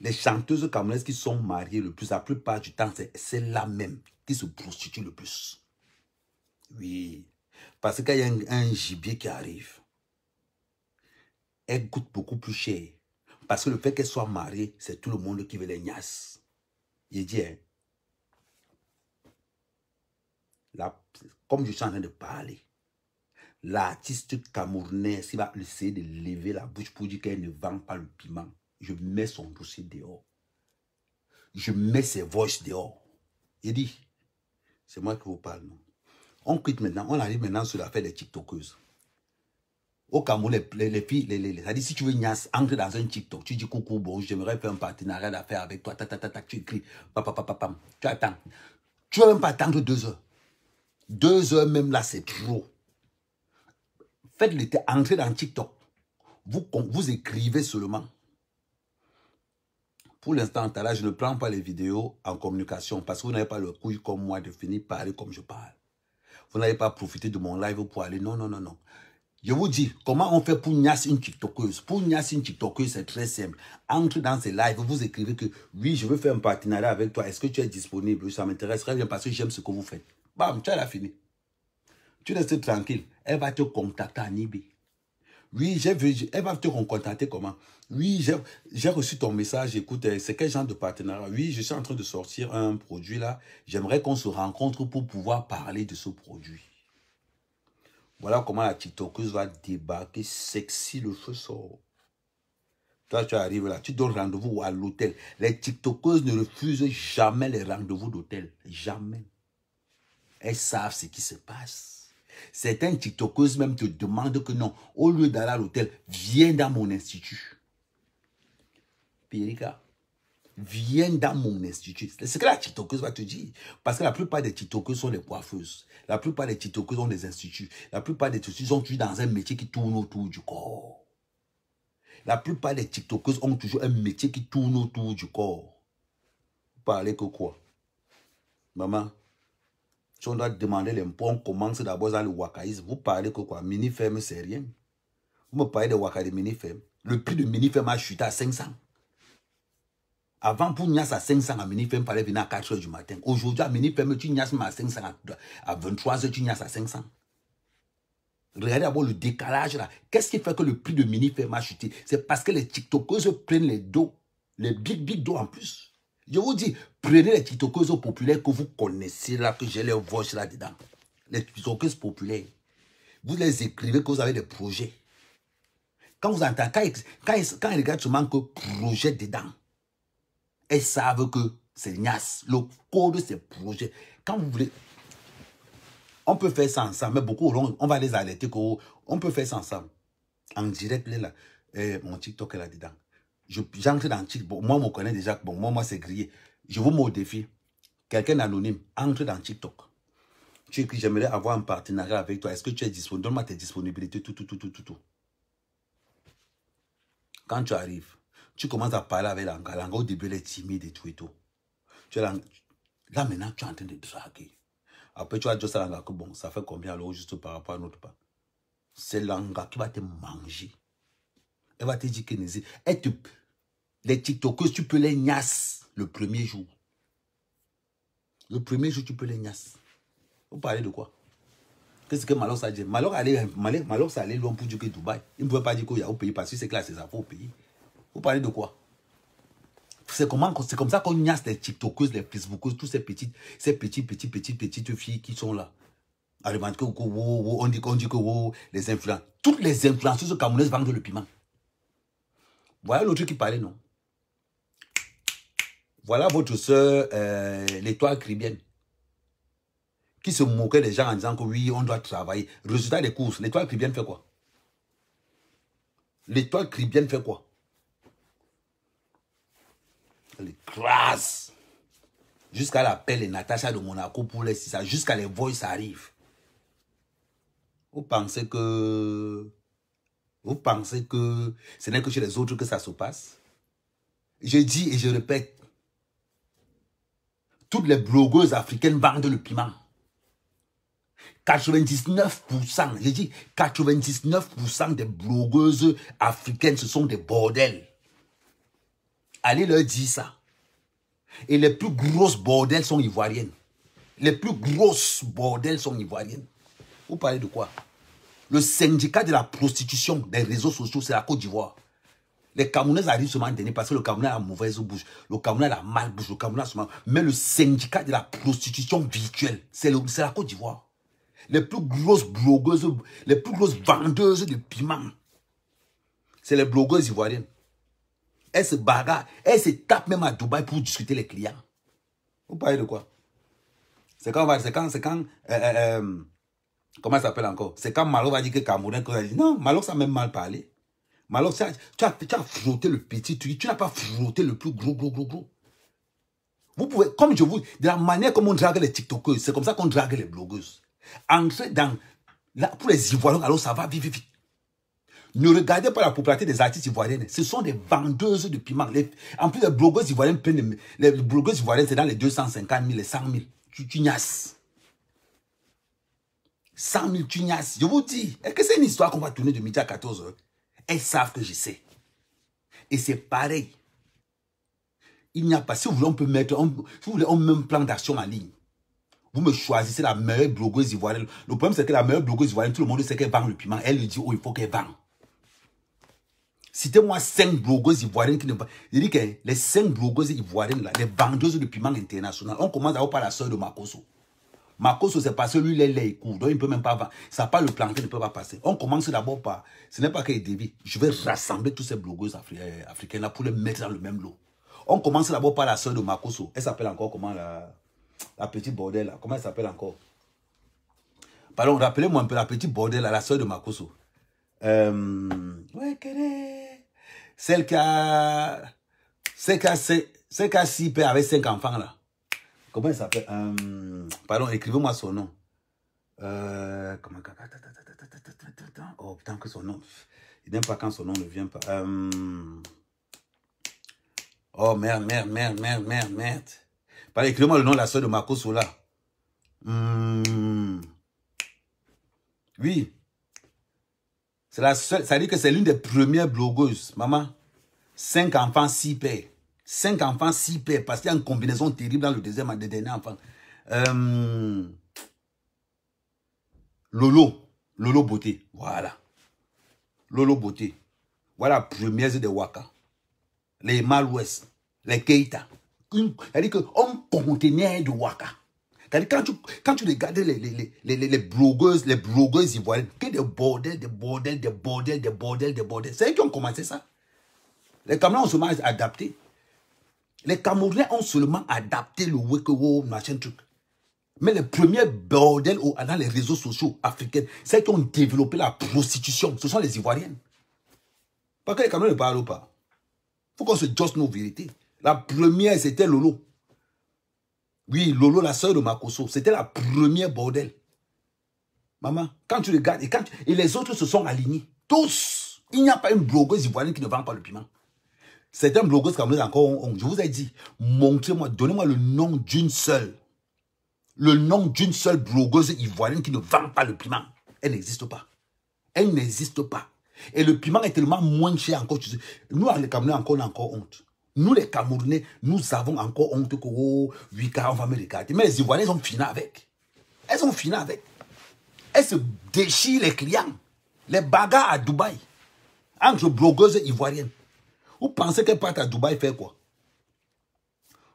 Les chanteuses camerounaises qui sont mariées le plus, la plupart du temps, c'est celles-là même qui se prostituent le plus. Oui. Parce qu'il y a un, gibier qui arrive. Elle coûte beaucoup plus cher parce que le fait qu'elle soit mariée, c'est tout le monde qui veut les gnasses. Il dit, hein, comme je suis en train de parler, l'artiste camerounais, s'il va essayer de lever la bouche pour dire qu'elle ne vend pas le piment, je mets son dossier dehors. Je mets ses voices dehors. Il dit, c'est moi qui vous parle, non? On quitte maintenant, on arrive maintenant sur l'affaire des TikTokeuses au Cameroun, les, les, filles, les, les, à dire si tu veux Nias, entre dans un TikTok, tu dis coucou, bon, j'aimerais faire un partenariat d'affaires avec toi, ta, tu écris, tu attends. Tu veux même pas attendre deux heures. Deux heures, même là, c'est trop. Faites-le, entrez dans TikTok. Vous, vous écrivez seulement. Pour l'instant, là, je ne prends pas les vidéos en communication parce que vous n'avez pas le couille comme moi de finir parler comme je parle. Vous n'avez pas profité de mon live pour aller. Non, non, non, non. Je vous dis, comment on fait pour gnasser une TikTokeuse Pour Nias une TikTokeuse, c'est très simple. Entre dans ses lives, vous écrivez que oui, je veux faire un partenariat avec toi. Est-ce que tu es disponible Ça m'intéresserait bien parce que j'aime ce que vous faites. Bam, tu as la fini. Tu restes tranquille. Elle va te contacter à Nibé. Oui, elle va te contacter comment Oui, j'ai reçu ton message. Écoute, euh, c'est quel genre de partenariat Oui, je suis en train de sortir un produit là. J'aimerais qu'on se rencontre pour pouvoir parler de ce produit. Voilà comment la tiktokuse va débarquer sexy, le feu sort. Toi, tu arrives là, tu donnes rendez-vous à l'hôtel. Les tiktokuses ne refusent jamais les rendez-vous d'hôtel. Jamais. Elles savent ce qui se passe. Certaines tiktokuses même te demandent que non, au lieu d'aller à l'hôtel, viens dans mon institut. Périca. Viens dans mon institut. C'est ce que la va te dire. Parce que la plupart des TikTokuses sont des coiffeuses. La plupart des TikTokuses ont des instituts. La plupart des TikTokeuses sont toujours dans un métier qui tourne autour du corps. La plupart des TikTokeuses ont toujours un métier qui tourne autour du corps. Vous parlez que quoi Maman, si on doit demander l'impôt, on commence d'abord dans le wakaïsme. Vous parlez que quoi Mini-ferme, c'est rien. Vous me parlez de wakaïsme mini-ferme. Le prix de mini-ferme a chuté à 500. Avant, pour Nias à 500 à Minifem, fallait venir à 4 h du matin. Aujourd'hui, à Minifem, tu Nias à 500 à 23 h tu Nias à 500. Regardez d'abord le décalage là. Qu'est-ce qui fait que le prix de Minifem a chuté C'est parce que les TikTokers prennent les dos, les big, big dos en plus. Je vous dis, prenez les TikTokers populaires que vous connaissez là, que j'ai les voix là-dedans. Les TikTokers populaires. Vous les écrivez que vous avez des projets. Quand vous entendez, quand, quand, quand ils regardent seulement que projet dedans, elles savent que c'est Nias. Le code, de ces projets. Quand vous voulez... On peut faire ça ensemble, mais beaucoup, on, va les alerter oh, On peut faire ça ensemble. En direct, là, eh, mon TikTok est là-dedans. J'entre dans TikTok. moi, on me déjà. Bon, moi, moi, c'est grillé. Je vous mets au Quelqu'un anonyme, entre dans TikTok. Tu écris, j'aimerais avoir un partenariat avec toi. Est-ce que tu es disponible Donne-moi tes disponibilités, tout, tout, tout, tout, tout. Quand tu arrives, tu commences à parler avec l'anga. L'anga, au début, elle est timide et tout et tout. Tu là, maintenant, tu es en train de draguer. Après, tu vas dire à l'anga que bon, ça fait combien alors, juste par rapport à notre part. C'est l'anga qui va te manger. Elle va te dire que elle te, les TikTokers, tu peux les gnasser le premier jour. Le premier jour, tu peux les gnasser. Vous parlez de quoi Qu'est-ce que Malok a dit Malok allait, allé ça allait loin pour dire que Dubaï. Il ne pouvait pas dire qu'il y a au pays parce que c'est que là, c'est ça, au pays. Vous parlez de quoi c'est comme ça qu'on niasse les tiktokuses les facebookuses tous ces petites, ces petites, petites, petites, petites filles qui sont là. À que, on dit, on dit que, les influences. Toutes les influenceuses camerounaises vendent le piment. Voilà l'autre qui parlait, non? Voilà votre soeur, euh, l'étoile cribienne, qui se moquait des gens en disant que oui, on doit travailler. Résultat des courses, l'étoile cribienne fait quoi? L'étoile cribienne fait quoi? Elle Jusqu'à l'appel de Natacha de Monaco pour laisser ça jusqu'à les ça arrivent. Vous pensez que... Vous pensez que ce n'est que chez les autres que ça se passe Je dis et je répète. Toutes les blogueuses africaines vendent le piment. 99%, j'ai dit 99% des blogueuses africaines, ce sont des bordels allez leur dire ça. Et les plus grosses bordelles sont ivoiriennes. Les plus grosses bordelles sont ivoiriennes. Vous parlez de quoi Le syndicat de la prostitution des réseaux sociaux, c'est la Côte d'Ivoire. Les Camerounais arrivent seulement dernier parce que le Camerounais a mauvaise bouche, le Camerounais a mal bouche, le Mais le syndicat de la prostitution virtuelle, c'est la Côte d'Ivoire. Les plus grosses blogueuses, les plus grosses vendeuses de piment, c'est les blogueuses ivoiriennes elle se bagarre, elle se tape même à Dubaï pour discuter les clients. Vous parlez de quoi C'est quand, c'est quand, c'est quand, euh, euh, euh, comment ça s'appelle encore C'est quand Malo va dire que Camerounais, non, Malo, ça même mal parlé. Malo, tu as, tu as, tu frotté le petit Tu, tu n'as pas frotté le plus gros, gros, gros, gros. Vous pouvez, comme je vous, de la manière comme on drague les TikTokers, c'est comme ça qu'on drague les blogueuses. Entrer dans, la pour les Ivoiriens, alors ça va vite, vite, vite. Ne regardez pas la popularité des artistes ivoiriennes. Ce sont des vendeuses de piments. en plus, les blogueuses ivoiriennes Les blogueuses ivoiriennes, c'est dans les 250 000, les 100 000. Tu, tu niasses. 100 000, tu Je vous dis, est-ce que c'est une histoire qu'on va tourner de midi à 14 h Elles savent que je sais. Et c'est pareil. Il n'y a pas... Si vous voulez, on peut mettre... On, si vous voulez, on plan d'action en ligne. Vous me choisissez la meilleure blogueuse ivoirienne. Le problème, c'est que la meilleure blogueuse ivoirienne, tout le monde sait qu'elle vend le piment. Elle lui dit, oh, il faut qu'elle vende. Citez-moi cinq blogueuses ivoiriennes qui ne pas. Il dit que les cinq blogueuses ivoiriennes, là, les vendeuses de piment international, on commence d'abord par la soeur de Makoso. Makoso, c'est parce que lui, est lait, il court, donc il ne peut même pas vendre. Ça pas le il ne peut pas passer. On commence d'abord par, ce n'est pas qu'il est dévié. Je vais rassembler tous ces blogueuses euh, africaines là pour les mettre dans le même lot. On commence d'abord par la soeur de Makoso. Elle s'appelle encore comment la, la petite bordelle, là Comment elle s'appelle encore Pardon, rappelez-moi un peu la petite bordelle, là, la soeur de Makoso. Euh celle qui a, celle qui a, six pères avec cinq enfants là. Comment elle s'appelle euh, Pardon, écrivez-moi son nom. comment Oh putain que son nom. Il n'aime pas quand son nom ne vient pas. Euh, oh merde, merde, merde, merde, merde, merde. Pardon, écrivez-moi le nom de la soeur de Marco Sola. Hmm. oui. C'est la seule, ça que c'est l'une des premières blogueuses. Maman, cinq enfants, six pères. Cinq enfants, six pères, parce qu'il y a une combinaison terrible dans le deuxième des derniers enfants. Euh, Lolo, Lolo Beauté, voilà. Lolo Beauté, voilà première des Waka. Les Malouest, les Keita. Elle dit qu'on contenait de Waka. Quand tu, quand tu regardes les, les, les, les, les blogueuses, les blogueuses ivoiriennes, que des bordels, des bordels, des bordels, des bordels, des bordels. C'est eux qui ont commencé ça. Les Camerounais ont seulement adapté. Les Camerounais ont seulement adapté le wake machin truc. Mais les premiers bordels dans les réseaux sociaux africains, c'est eux qui ont développé la prostitution, ce sont les Ivoiriennes. Parce que les Camerounais ne parlent pas. Il faut qu'on se juste nos vérités. La première, c'était Lolo. Oui, Lolo, la sœur de Makoso, c'était la première bordel. Maman, quand tu regardes, et, quand et les autres se sont alignés, tous. Il n'y a pas une blogueuse ivoirienne qui ne vend pas le piment. C'est un blogueuse encore. On, je vous ai dit, montrez-moi, donnez-moi le nom d'une seule. Le nom d'une seule blogueuse ivoirienne qui ne vend pas le piment. Elle n'existe pas. Elle n'existe pas. Et le piment est tellement moins cher encore. Nous, les Camerounais, encore, on a encore honte. Nous, les Camerounais, nous avons encore honte que, oh, 8 on va me Mais les Ivoiriens, ils ont fini avec. Elles ont fini avec. Elles se déchirent les clients. Les bagarres à Dubaï. Entre blogueuses ivoiriennes. Vous pensez qu'elles partent à Dubaï faire quoi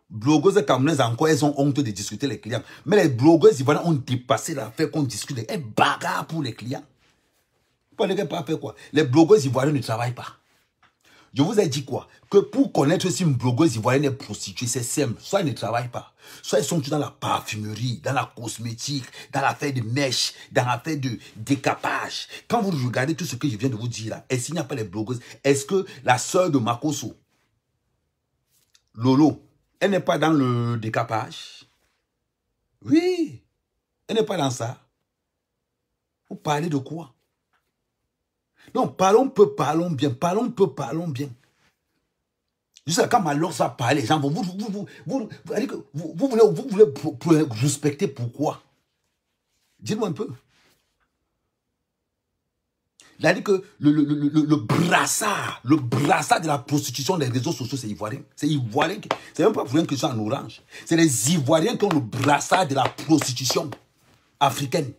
blogueuses camerounaises encore, elles ont honte de discuter les clients. Mais les blogueuses ivoiriennes ont dépassé l'affaire qu'on discute. Elles bagarrent pour les clients. Vous ne pas faire quoi Les blogueuses ivoiriennes ne travaillent pas. Je vous ai dit quoi que pour connaître si une blogueuse ivoirienne est prostituée, c'est simple. Soit elle ne travaille pas, soit elles sont dans la parfumerie, dans la cosmétique, dans l'affaire de mèche, dans l'affaire de décapage. Quand vous regardez tout ce que je viens de vous dire là, est-ce qu'il n'y a pas les blogueuses Est-ce que la sœur de Makoso, Lolo, elle n'est pas dans le décapage Oui, elle n'est pas dans ça. Vous parlez de quoi Non, parlons peu, parlons bien, parlons peu, parlons bien. Jusqu'à quand malheureusement, ça les gens vont vous, vous, vous, vous, voulez, vous voulez respecter pourquoi Dites-moi un peu. Il a dit que le, le, le, le, brassard, le brassard de la prostitution des réseaux sociaux, c'est ivoirien. C'est ivoirien, c'est même pas pour rien que c'est en orange. C'est les Ivoiriens qui ont le brassard de la prostitution africaine.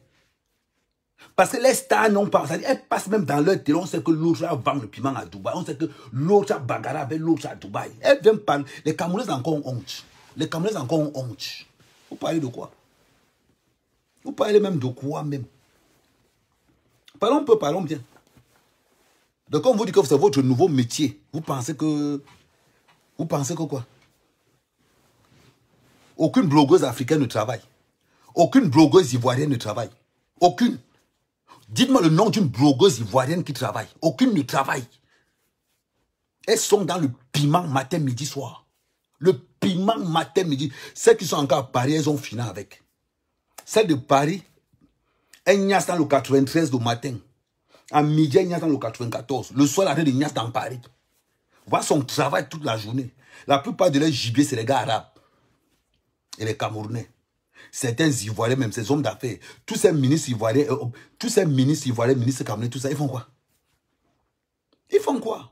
Parce que les stars n'ont pas, elles passent même dans leur télé. On sait que l'autre vend le piment à Dubaï. On sait que l'autre bagarre avec l'autre à Dubaï. Elles viennent parler. Les Camerounais encore ont honte. Les Camerounais encore ont honte. Vous parlez de quoi Vous parlez même de quoi même Parlons peu, parlons bien. Donc on vous dit que c'est votre nouveau métier. Vous pensez que... Vous pensez que quoi Aucune blogueuse africaine ne travaille. Aucune blogueuse ivoirienne ne travaille. Aucune. Dites-moi le nom d'une blogueuse ivoirienne qui travaille. Aucune ne travaille. Elles sont dans le piment matin, midi, soir. Le piment matin, midi. Celles qui sont encore à Paris, elles ont fini avec. Celles de Paris, elles niassent dans le 93 du matin. À midi, elles niassent dans le 94. Le soir, la reine dans Paris. Voilà son travail toute la journée. La plupart de leurs gibiers, c'est les gars arabes et les Camerounais certains Ivoiriens même, ces hommes d'affaires, tous ces ministres Ivoiriens, euh, tous ces ministres Ivoiriens, ministres Camerounais, tout ça, ils font quoi Ils font quoi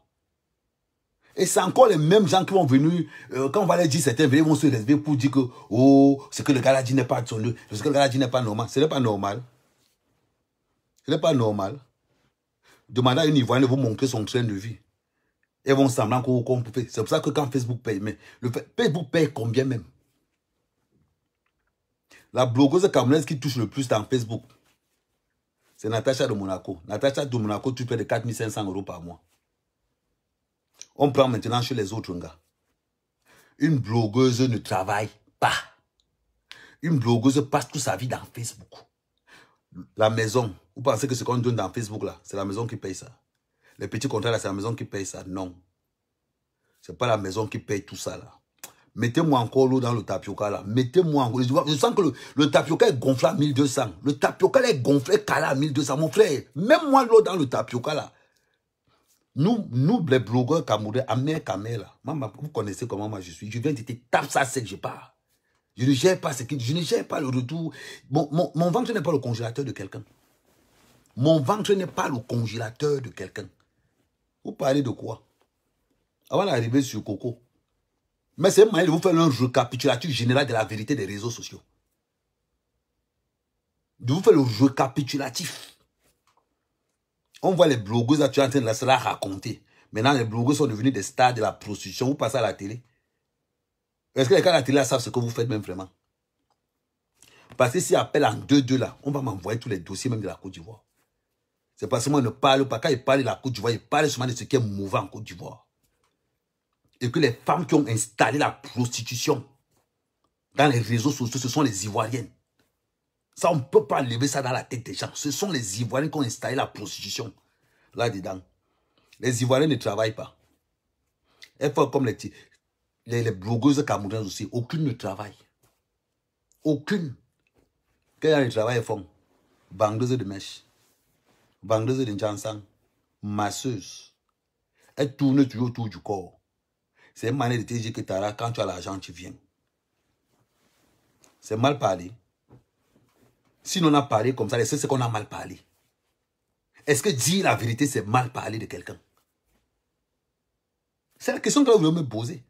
et c'est encore les mêmes gens qui vont venir, euh, quand on va les dire certains, ils vont se réserver pour dire que, oh, ce que le gars n'est pas son ce que le gars n'est pas normal. Ce n'est pas normal. Ce n'est pas normal. Demandez à une Ivoirienne de vous montrer son train de vie. et vont semblant qu'on faire C'est pour ça que quand Facebook paye, mais le Facebook paye combien même la blogueuse camerounaise qui touche le plus dans Facebook, c'est Natacha de Monaco. Natacha de Monaco tu perds de 4500 euros par mois. On prend maintenant chez les autres gars. Une blogueuse ne travaille pas. Une blogueuse passe toute sa vie dans Facebook. La maison, vous pensez que ce qu'on donne dans Facebook là, c'est la maison qui paye ça. Les petits contrats là, c'est la maison qui paye ça. Non. n'est pas la maison qui paye tout ça là. Mettez-moi encore l'eau dans le tapioca là. Mettez-moi encore. Je sens que le, tapioca est gonflé à 1200. Le tapioca est gonflé à 1200. Mon frère, mets moi l'eau dans le tapioca là. Nous, nous les blogueurs camerounais, là. vous connaissez comment moi je suis. Je viens de te tape ça sec, je pars. Je ne gère pas ce je ne gère pas le retour. mon, mon ventre n'est pas le congélateur de quelqu'un. Mon ventre n'est pas le congélateur de quelqu'un. Vous parlez de quoi Avant d'arriver sur Coco, mais c'est moyen de vous faire un recapitulatif général de la vérité des réseaux sociaux. De vous faire le recapitulatif. On voit les blogueuses actuellement en train de la cela raconter. Maintenant, les blogueuses sont devenus des stars de la prostitution. Vous passez à la télé. Est-ce que les gars à la télé savent ce que vous faites même vraiment Parce que s'ils appellent en deux 2 là, on va m'envoyer tous les dossiers même de la Côte d'Ivoire. C'est parce que moi, ne parle pas. Quand ils parlent de la Côte d'Ivoire, ils parlent seulement de ce qui est mouvant en Côte d'Ivoire et que les femmes qui ont installé la prostitution dans les réseaux sociaux, ce sont les Ivoiriennes. Ça, on ne peut pas lever ça dans la tête des gens. Ce sont les Ivoiriennes qui ont installé la prostitution là-dedans. Les Ivoiriens ne travaillent pas. Elles font comme les, blogueuses camerounaises aussi. Aucune ne travaille. Aucune. Quand elles travaillent, elles font Vendeuses de mèches. Vendeuses de sang Masseuses. Elles tournent toujours autour du corps. C'est une manière de te dire que quand tu as l'argent, tu viens. C'est mal parlé. Si on a parlé comme ça, c'est qu'on a mal parlé. Est-ce que dire la vérité, c'est mal parler de quelqu'un C'est la question que vous voulez me poser.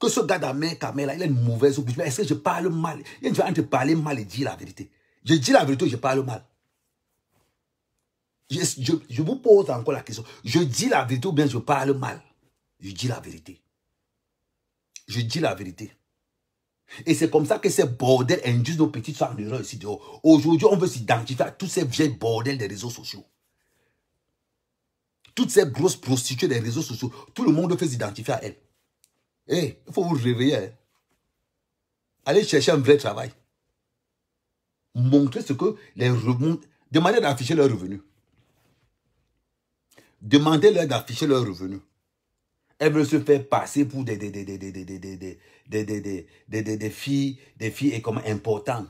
Que ce gars d'Amé, Kamel, il a une mauvaise opinion Est-ce que je parle mal Il y a une différence entre parler mal et dire la vérité. Je dis la vérité, ou je parle mal. Je, je, je vous pose encore la question. Je dis la vérité ou bien je parle mal Je dis la vérité. Je dis la vérité. Et c'est comme ça que ces bordels induisent nos petites soeurs en ici dehors. Aujourd'hui, on veut s'identifier à tous ces vieux bordels des réseaux sociaux. Toutes ces grosses prostituées des réseaux sociaux, tout le monde veut s'identifier à elles. Eh, il faut vous réveiller. Hein. Allez chercher un vrai travail. Montrez ce que les remontes. Demandez d'afficher leurs revenus. Demandez-leur d'afficher leurs revenus. Elle veut se faire passer pour des, filles, des filles et comme importantes.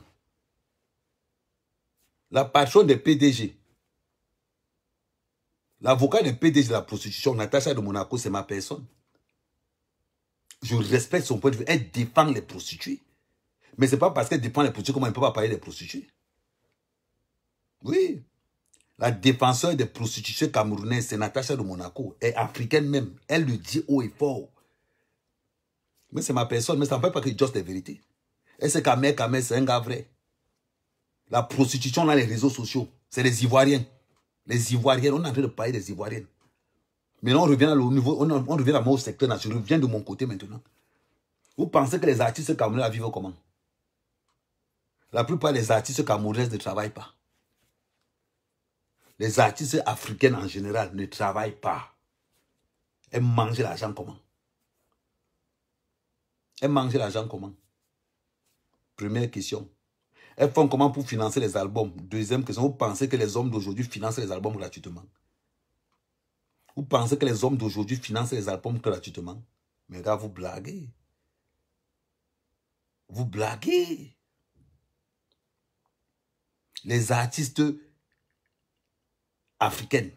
La patronne des PDG, l'avocat des PDG de la prostitution, Natacha de Monaco, c'est ma personne. Je respecte son point de vue. Elle défend les prostituées. Mais ce n'est pas parce qu'elle défend les prostituées qu'on ne peut pas parler des prostituées. Oui. La défenseur des prostituées camerounaises, c'est Natacha de Monaco, est africaine même. Elle le dit haut et fort. Mais c'est ma personne, mais ça ne fait pas que juste des vérités. Et sait qu'à même, c'est un gars vrai. La prostitution dans les réseaux sociaux, c'est les Ivoiriens. Les Ivoiriens, on est en train de parler des Ivoiriens. Maintenant, on revient, à au niveau, on, on revient à mon secteur Je reviens de mon côté maintenant. Vous pensez que les artistes camerounais vivent comment La plupart des artistes camerounais ne travaillent pas les artistes africaines en général ne travaillent pas. Elles mangent l'argent comment Elles mangent l'argent comment Première question. Elles font comment pour financer les albums Deuxième question, vous pensez que les hommes d'aujourd'hui financent les albums gratuitement Vous pensez que les hommes d'aujourd'hui financent les albums gratuitement Mais gars, vous blaguez. Vous blaguez. Les artistes africaines.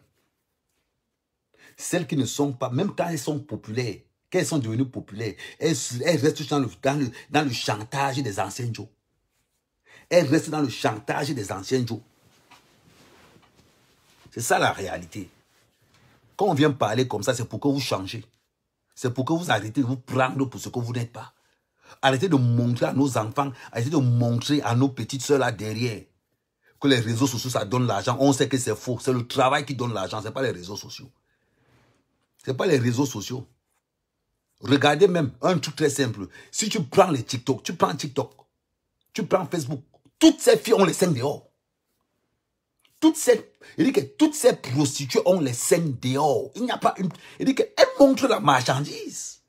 Celles qui ne sont pas, même quand elles sont populaires, quand elles sont devenues populaires, elles, restent dans le, dans, le, chantage des anciens jours. Elles restent dans le chantage des anciens jours. C'est ça la réalité. Quand on vient parler comme ça, c'est pour que vous changez. C'est pour que vous arrêtez de vous prendre pour ce que vous n'êtes pas. Arrêtez de montrer à nos enfants, arrêtez de montrer à nos petites soeurs là derrière que les réseaux sociaux, ça donne l'argent. On sait que c'est faux. C'est le travail qui donne l'argent. Ce n'est pas les réseaux sociaux. Ce n'est pas les réseaux sociaux. Regardez même un truc très simple. Si tu prends les TikTok, tu prends TikTok, tu prends Facebook, toutes ces filles ont les seins dehors. Toutes ces, il dit que toutes ces prostituées ont les seins dehors. Il n'y a pas une, il dit qu'elles montrent la marchandise.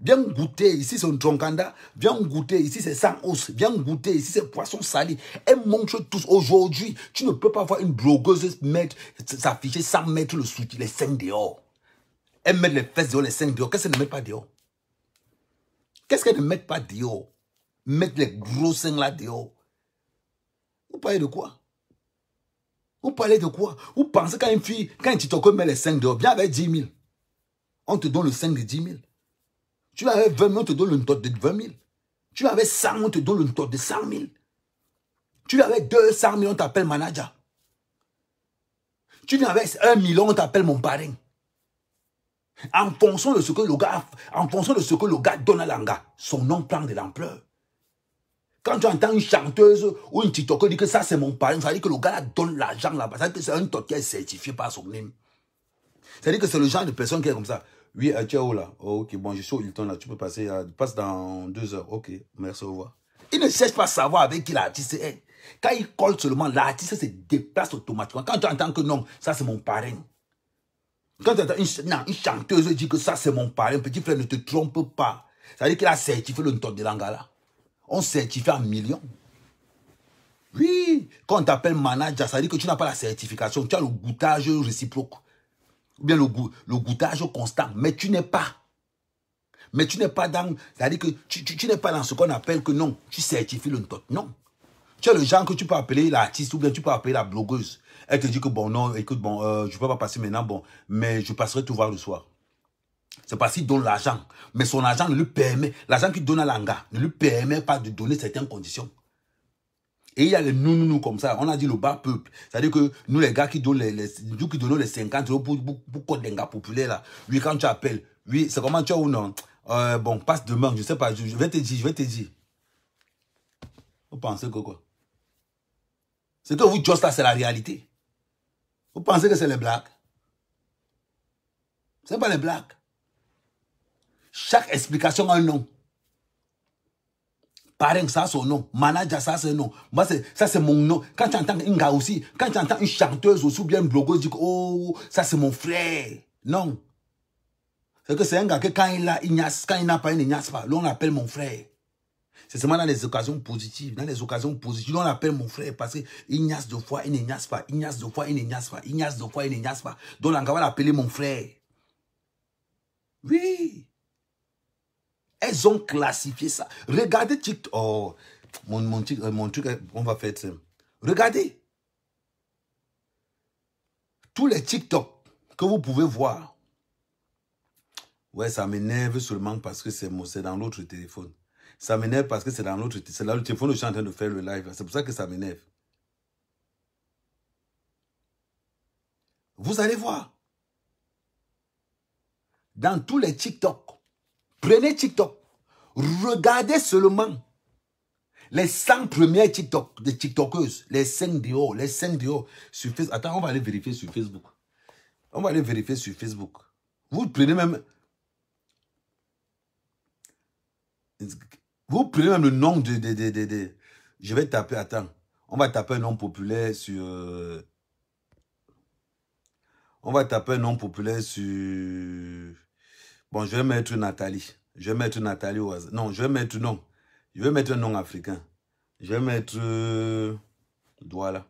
Viens goûter, ici c'est un troncanda. Viens goûter, ici c'est sans os. Viens goûter, ici c'est poisson salé. Et montre tous aujourd'hui. Tu ne peux pas voir une blogueuse mettre, s'afficher sans mettre le soutien, les seins dehors. Elle met les fesses dehors, les seins dehors. Qu'est-ce qu'elle ne met pas dehors Qu'est-ce qu'elle ne met pas dehors Mettre les gros seins là dehors. Vous parlez de quoi Vous parlez de quoi Vous pensez qu'une fille, quand un TikToker met les seins dehors, bien avec 10 000. On te donne le 5 de 10 000. Tu avais 20 000, on te donne une dot de 20 000. Tu avais 100 000, on te donne une dot de 100 000. Tu avais 200 000, on t'appelle manager. Tu lui avais 1 million, on t'appelle mon parrain. En fonction de ce que le gars, en fonction de ce que le gars donne à l'anga, son nom prend de l'ampleur. Quand tu entends une chanteuse ou une TikToker dire que ça c'est mon parrain, ça veut dire que le gars donne l'argent là-bas. Ça veut dire que c'est un est certifié par son nom. Ça veut dire que c'est le genre de personne qui est comme ça. Oui, à où là. Oh, ok, bon, je suis au Hilton là. Tu peux passer, euh, passe dans deux heures. Ok, merci, au revoir. Il ne cherche pas à savoir avec qui l'artiste est. Quand il colle seulement, l'artiste se déplace automatiquement. Quand tu entends que non, ça c'est mon parrain. Quand tu entends une, non, une chanteuse dit que ça c'est mon parrain, petit frère, ne te trompe pas. Ça veut dire qu'il a certifié le ton de l'angala. On certifie en millions. Oui, quand on t'appelle manager, ça veut dire que tu n'as pas la certification, tu as le goûtage réciproque ou bien le, goût le goûtage constant, mais tu n'es pas. Mais tu n'es pas dans, c'est-à-dire que tu, n'es pas dans ce qu'on appelle que non, tu certifies le tot. Non. Tu as le genre que tu peux appeler l'artiste ou bien tu peux appeler la blogueuse. Elle te dit que bon, non, écoute, bon, euh, je ne peux pas passer maintenant, bon, mais je passerai tout voir le soir. C'est parce qu'il donne l'argent. Mais son argent ne lui permet, l'argent qu'il donne à l'anga ne lui permet pas de donner certaines conditions. Et il y a les nous comme ça. On a dit le bas peuple. C'est-à-dire que nous, les gars qui donnent les, qui donnons les 50 euros pour, pour, pour coder gars populaires là. Lui, quand tu appelles, lui, c'est comment tu as ou non? Euh, bon, passe demain, je sais pas, je, vais te dire, je vais te dire. Vous pensez que quoi? C'est que vous, Joss, là, c'est la réalité. Vous pensez que c'est les blagues? C'est pas les blagues. Chaque explication a un nom. Parrain, ça, son nom. Manager, ça, c'est nom. Moi, ça, c'est mon nom. Quand tu entends une gars aussi, quand tu entends une chanteuse aussi ou bien une blogueuse, tu dis, oh, ça, c'est mon frère. Non. C'est que c'est un gars que quand il a, il quand il n'a pas, il n'ignace pas. L'on l'appelle mon frère. C'est seulement dans les occasions positives. Dans les occasions positives, on l'appelle mon frère parce que ignace deux fois, il n'ignace pas. Il deux fois, il n'ignace pas. Il deux fois, il n'ignace pas. Donc, on va l'appeler mon frère. Oui. Elles ont classifié ça. Regardez TikTok. Oh, mon, truc, euh, euh, on va faire ça. Regardez. Tous les TikTok que vous pouvez voir. Ouais, ça m'énerve seulement parce que c'est dans l'autre téléphone. Ça m'énerve parce que c'est dans l'autre c'est là le téléphone où je suis en train de faire le live. C'est pour ça que ça m'énerve. Vous allez voir. Dans tous les TikTok, Prenez TikTok. Regardez seulement les 100 premières TikTok, des TikTokeuses. Les 5 haut, les 5 dehors. Sur Facebook. Attends, on va aller vérifier sur Facebook. On va aller vérifier sur Facebook. Vous prenez même... Vous prenez même le nom de... de je vais taper, attends. On va taper un nom populaire sur... On va taper un nom populaire sur... Bon, je vais mettre Nathalie. Je vais mettre Nathalie au Non, je vais mettre non. Je vais mettre un nom africain. Je vais mettre... Euh, Douala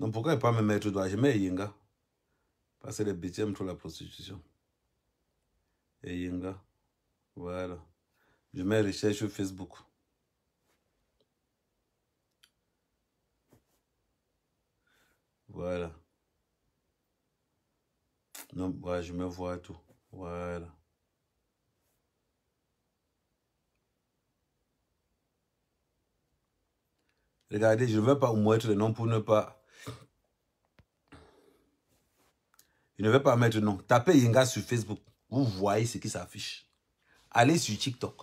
Non, pourquoi pas me mettre Douala Je mets Yinga. Parce que les le aiment la prostitution. Et Voilà. Je mets recherche sur Facebook. Voilà. Non, je me vois tout. Voilà. Regardez, je ne veux pas mettre le nom pour ne pas... Je ne veux pas mettre le nom. Tapez Yinga sur Facebook. Vous voyez ce qui s'affiche. Allez sur TikTok.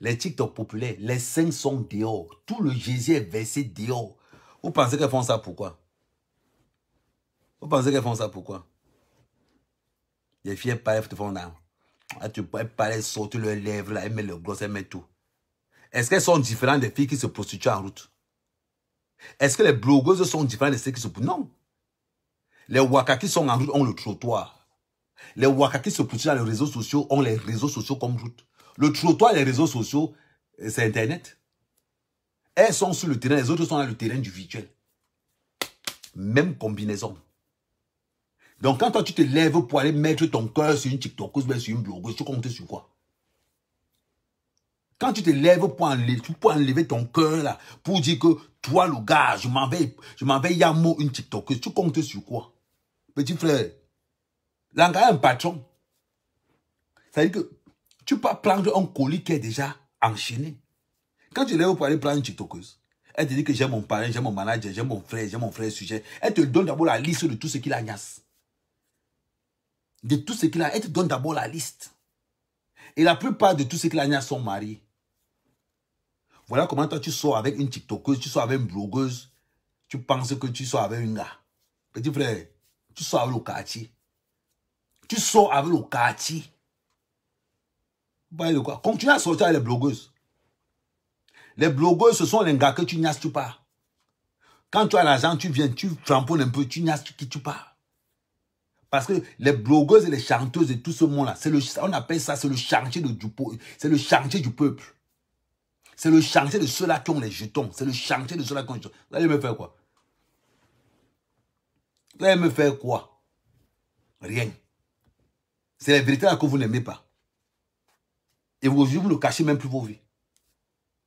Les TikTok populaires, les cinq sont dehors. Tout le Jésus est versé dehors. Vous pensez qu'elles font ça pourquoi Vous pensez qu'elles font ça pourquoi les filles, elles parlent, elles te font là. Elles, elles parlent, sortent leurs lèvres, elles mettent le gloss, elles mettent tout. Est-ce qu'elles sont différentes des filles qui se prostituent en route Est-ce que les blogueuses sont différentes de celles qui se prostituent Non. Les wakakis qui sont en route ont le trottoir. Les waka qui se prostituent dans les réseaux sociaux ont les réseaux sociaux comme route. Le trottoir et les réseaux sociaux, euh, c'est Internet. Elles sont sur le terrain, les autres sont dans le terrain du virtuel. Même combinaison. Donc quand toi tu te lèves pour aller mettre ton cœur sur une ou sur une blogueuse, tu comptes sur quoi Quand tu te lèves pour enlever, enlever ton cœur là, pour dire que toi le gars, je m'en vais, je m'en Yamo une tiktokuse, tu comptes sur quoi Petit frère, l'engagé un patron. C'est-à-dire que tu peux prendre un colis qui est déjà enchaîné. Quand tu lèves pour aller prendre une tiktokuse, elle te dit que j'ai mon parrain, j'ai mon manager, j'ai mon frère, j'ai mon frère sujet. Elle te donne d'abord la liste de tout ce qu'il a de tout ce qu'il a. Elle te donne d'abord la liste. Et la plupart de tout ce qu'il a, sont mariés. Voilà comment toi, tu sors avec une TikTokeuse, tu sors avec une blogueuse, tu penses que tu sors avec un gars. Petit frère, tu sors avec le quartier. Tu sors avec le quartier. quoi Continue à sortir avec les blogueuses. Les blogueuses, ce sont les gars que tu niasses, tu pas. Quand tu as l'argent, tu viens, tu tramponnes un peu, tu niasses, qui tu pas. Parce que les blogueuses et les chanteuses et tout ce monde-là, c'est on appelle ça, c'est le chantier de, du, c'est le chantier du peuple. C'est le chantier de ceux-là qui ont les jetons. C'est le chantier de ceux-là qui ont les jetons. Vous allez me faire quoi Vous allez me faire quoi Rien. C'est la vérité là que vous n'aimez pas. Et vous, vous ne cachez même plus vos vies.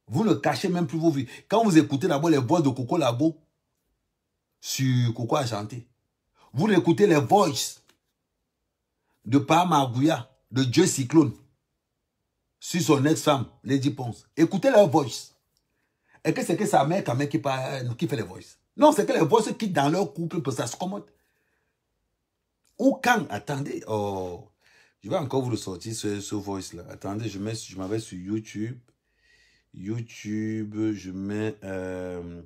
Vous ne cachez même plus vos vies. Quand vous écoutez d'abord les voix de Coco Labo sur Coco à chanter, vous écoutez les voices de Pamaguya, de Dieu Cyclone, sur son ex-femme, Lady Ponce. Écoutez leurs voices. Et que c'est que sa mère, quand même, qui, euh, fait les voices Non, c'est que les voices qui, dans leur couple, ça se commode. Ou quand, attendez, oh, je vais encore vous ressortir ce, ce voice-là. Attendez, je, mets, je sur YouTube. YouTube, je mets... Euh,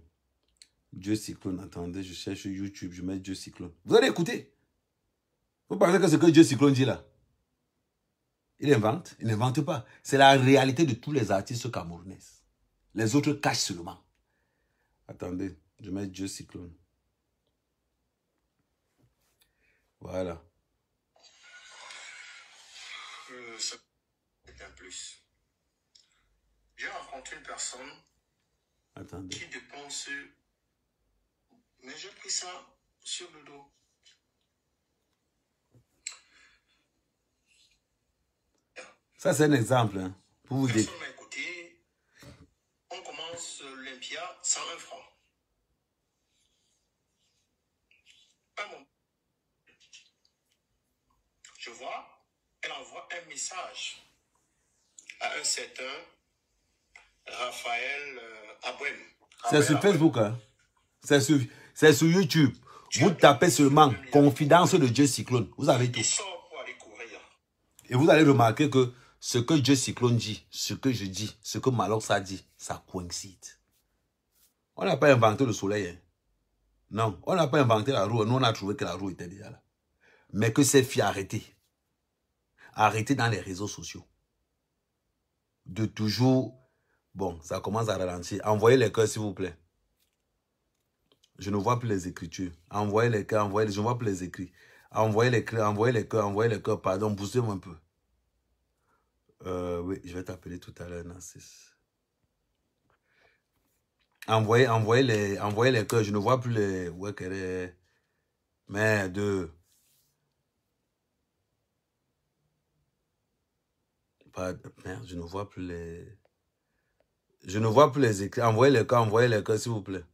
Dieu cyclone, attendez, je cherche YouTube, je mets Dieu cyclone. Vous allez écouter. Vous pensez que ce que Dieu cyclone dit là, il invente, il n'invente pas. C'est la réalité de tous les artistes camerounais. Les autres cachent seulement. Attendez, je mets Dieu cyclone. Voilà. Euh, un plus. J'ai rencontré une personne Attendez. qui dépense mais j'ai pris ça sur le dos. Ça, c'est un exemple. Hein, pour vous dire. Écouté, on commence l'Olympia Un moment. Je vois, elle envoie un message à un certain Raphaël euh, Abouem. C'est sur Facebook, hein. C'est sur, c'est sur YouTube. Vous tapez seulement Confidence de Dieu Cyclone. Vous avez tout. Et vous allez remarquer que ce que Dieu Cyclone dit, ce que je dis, ce que Malox a dit, ça coïncide. On n'a pas inventé le soleil. Hein. Non, on n'a pas inventé la roue. Nous, on a trouvé que la roue était déjà là. Mais que ces filles arrêté. arrêtées dans les réseaux sociaux, de toujours, bon, ça commence à ralentir. Envoyez les cœurs, s'il vous plaît. Je ne vois plus les écritures. Envoyez les cœurs, envoyez les... Je ne vois plus les écrits. Envoyez les cœurs, envoyez les cœurs, envoyez les cœurs. Pardon, poussez moi un peu. Euh, oui, je vais t'appeler tout à l'heure, Narcisse. Envoyez, envoyez les, envoyez les cœurs. Je ne vois plus les... Ouais, qu'elle est... Merde. Merde, je ne vois plus les... Je ne vois plus les écrits. Envoyez les cœurs, envoyez les cœurs, s'il vous plaît.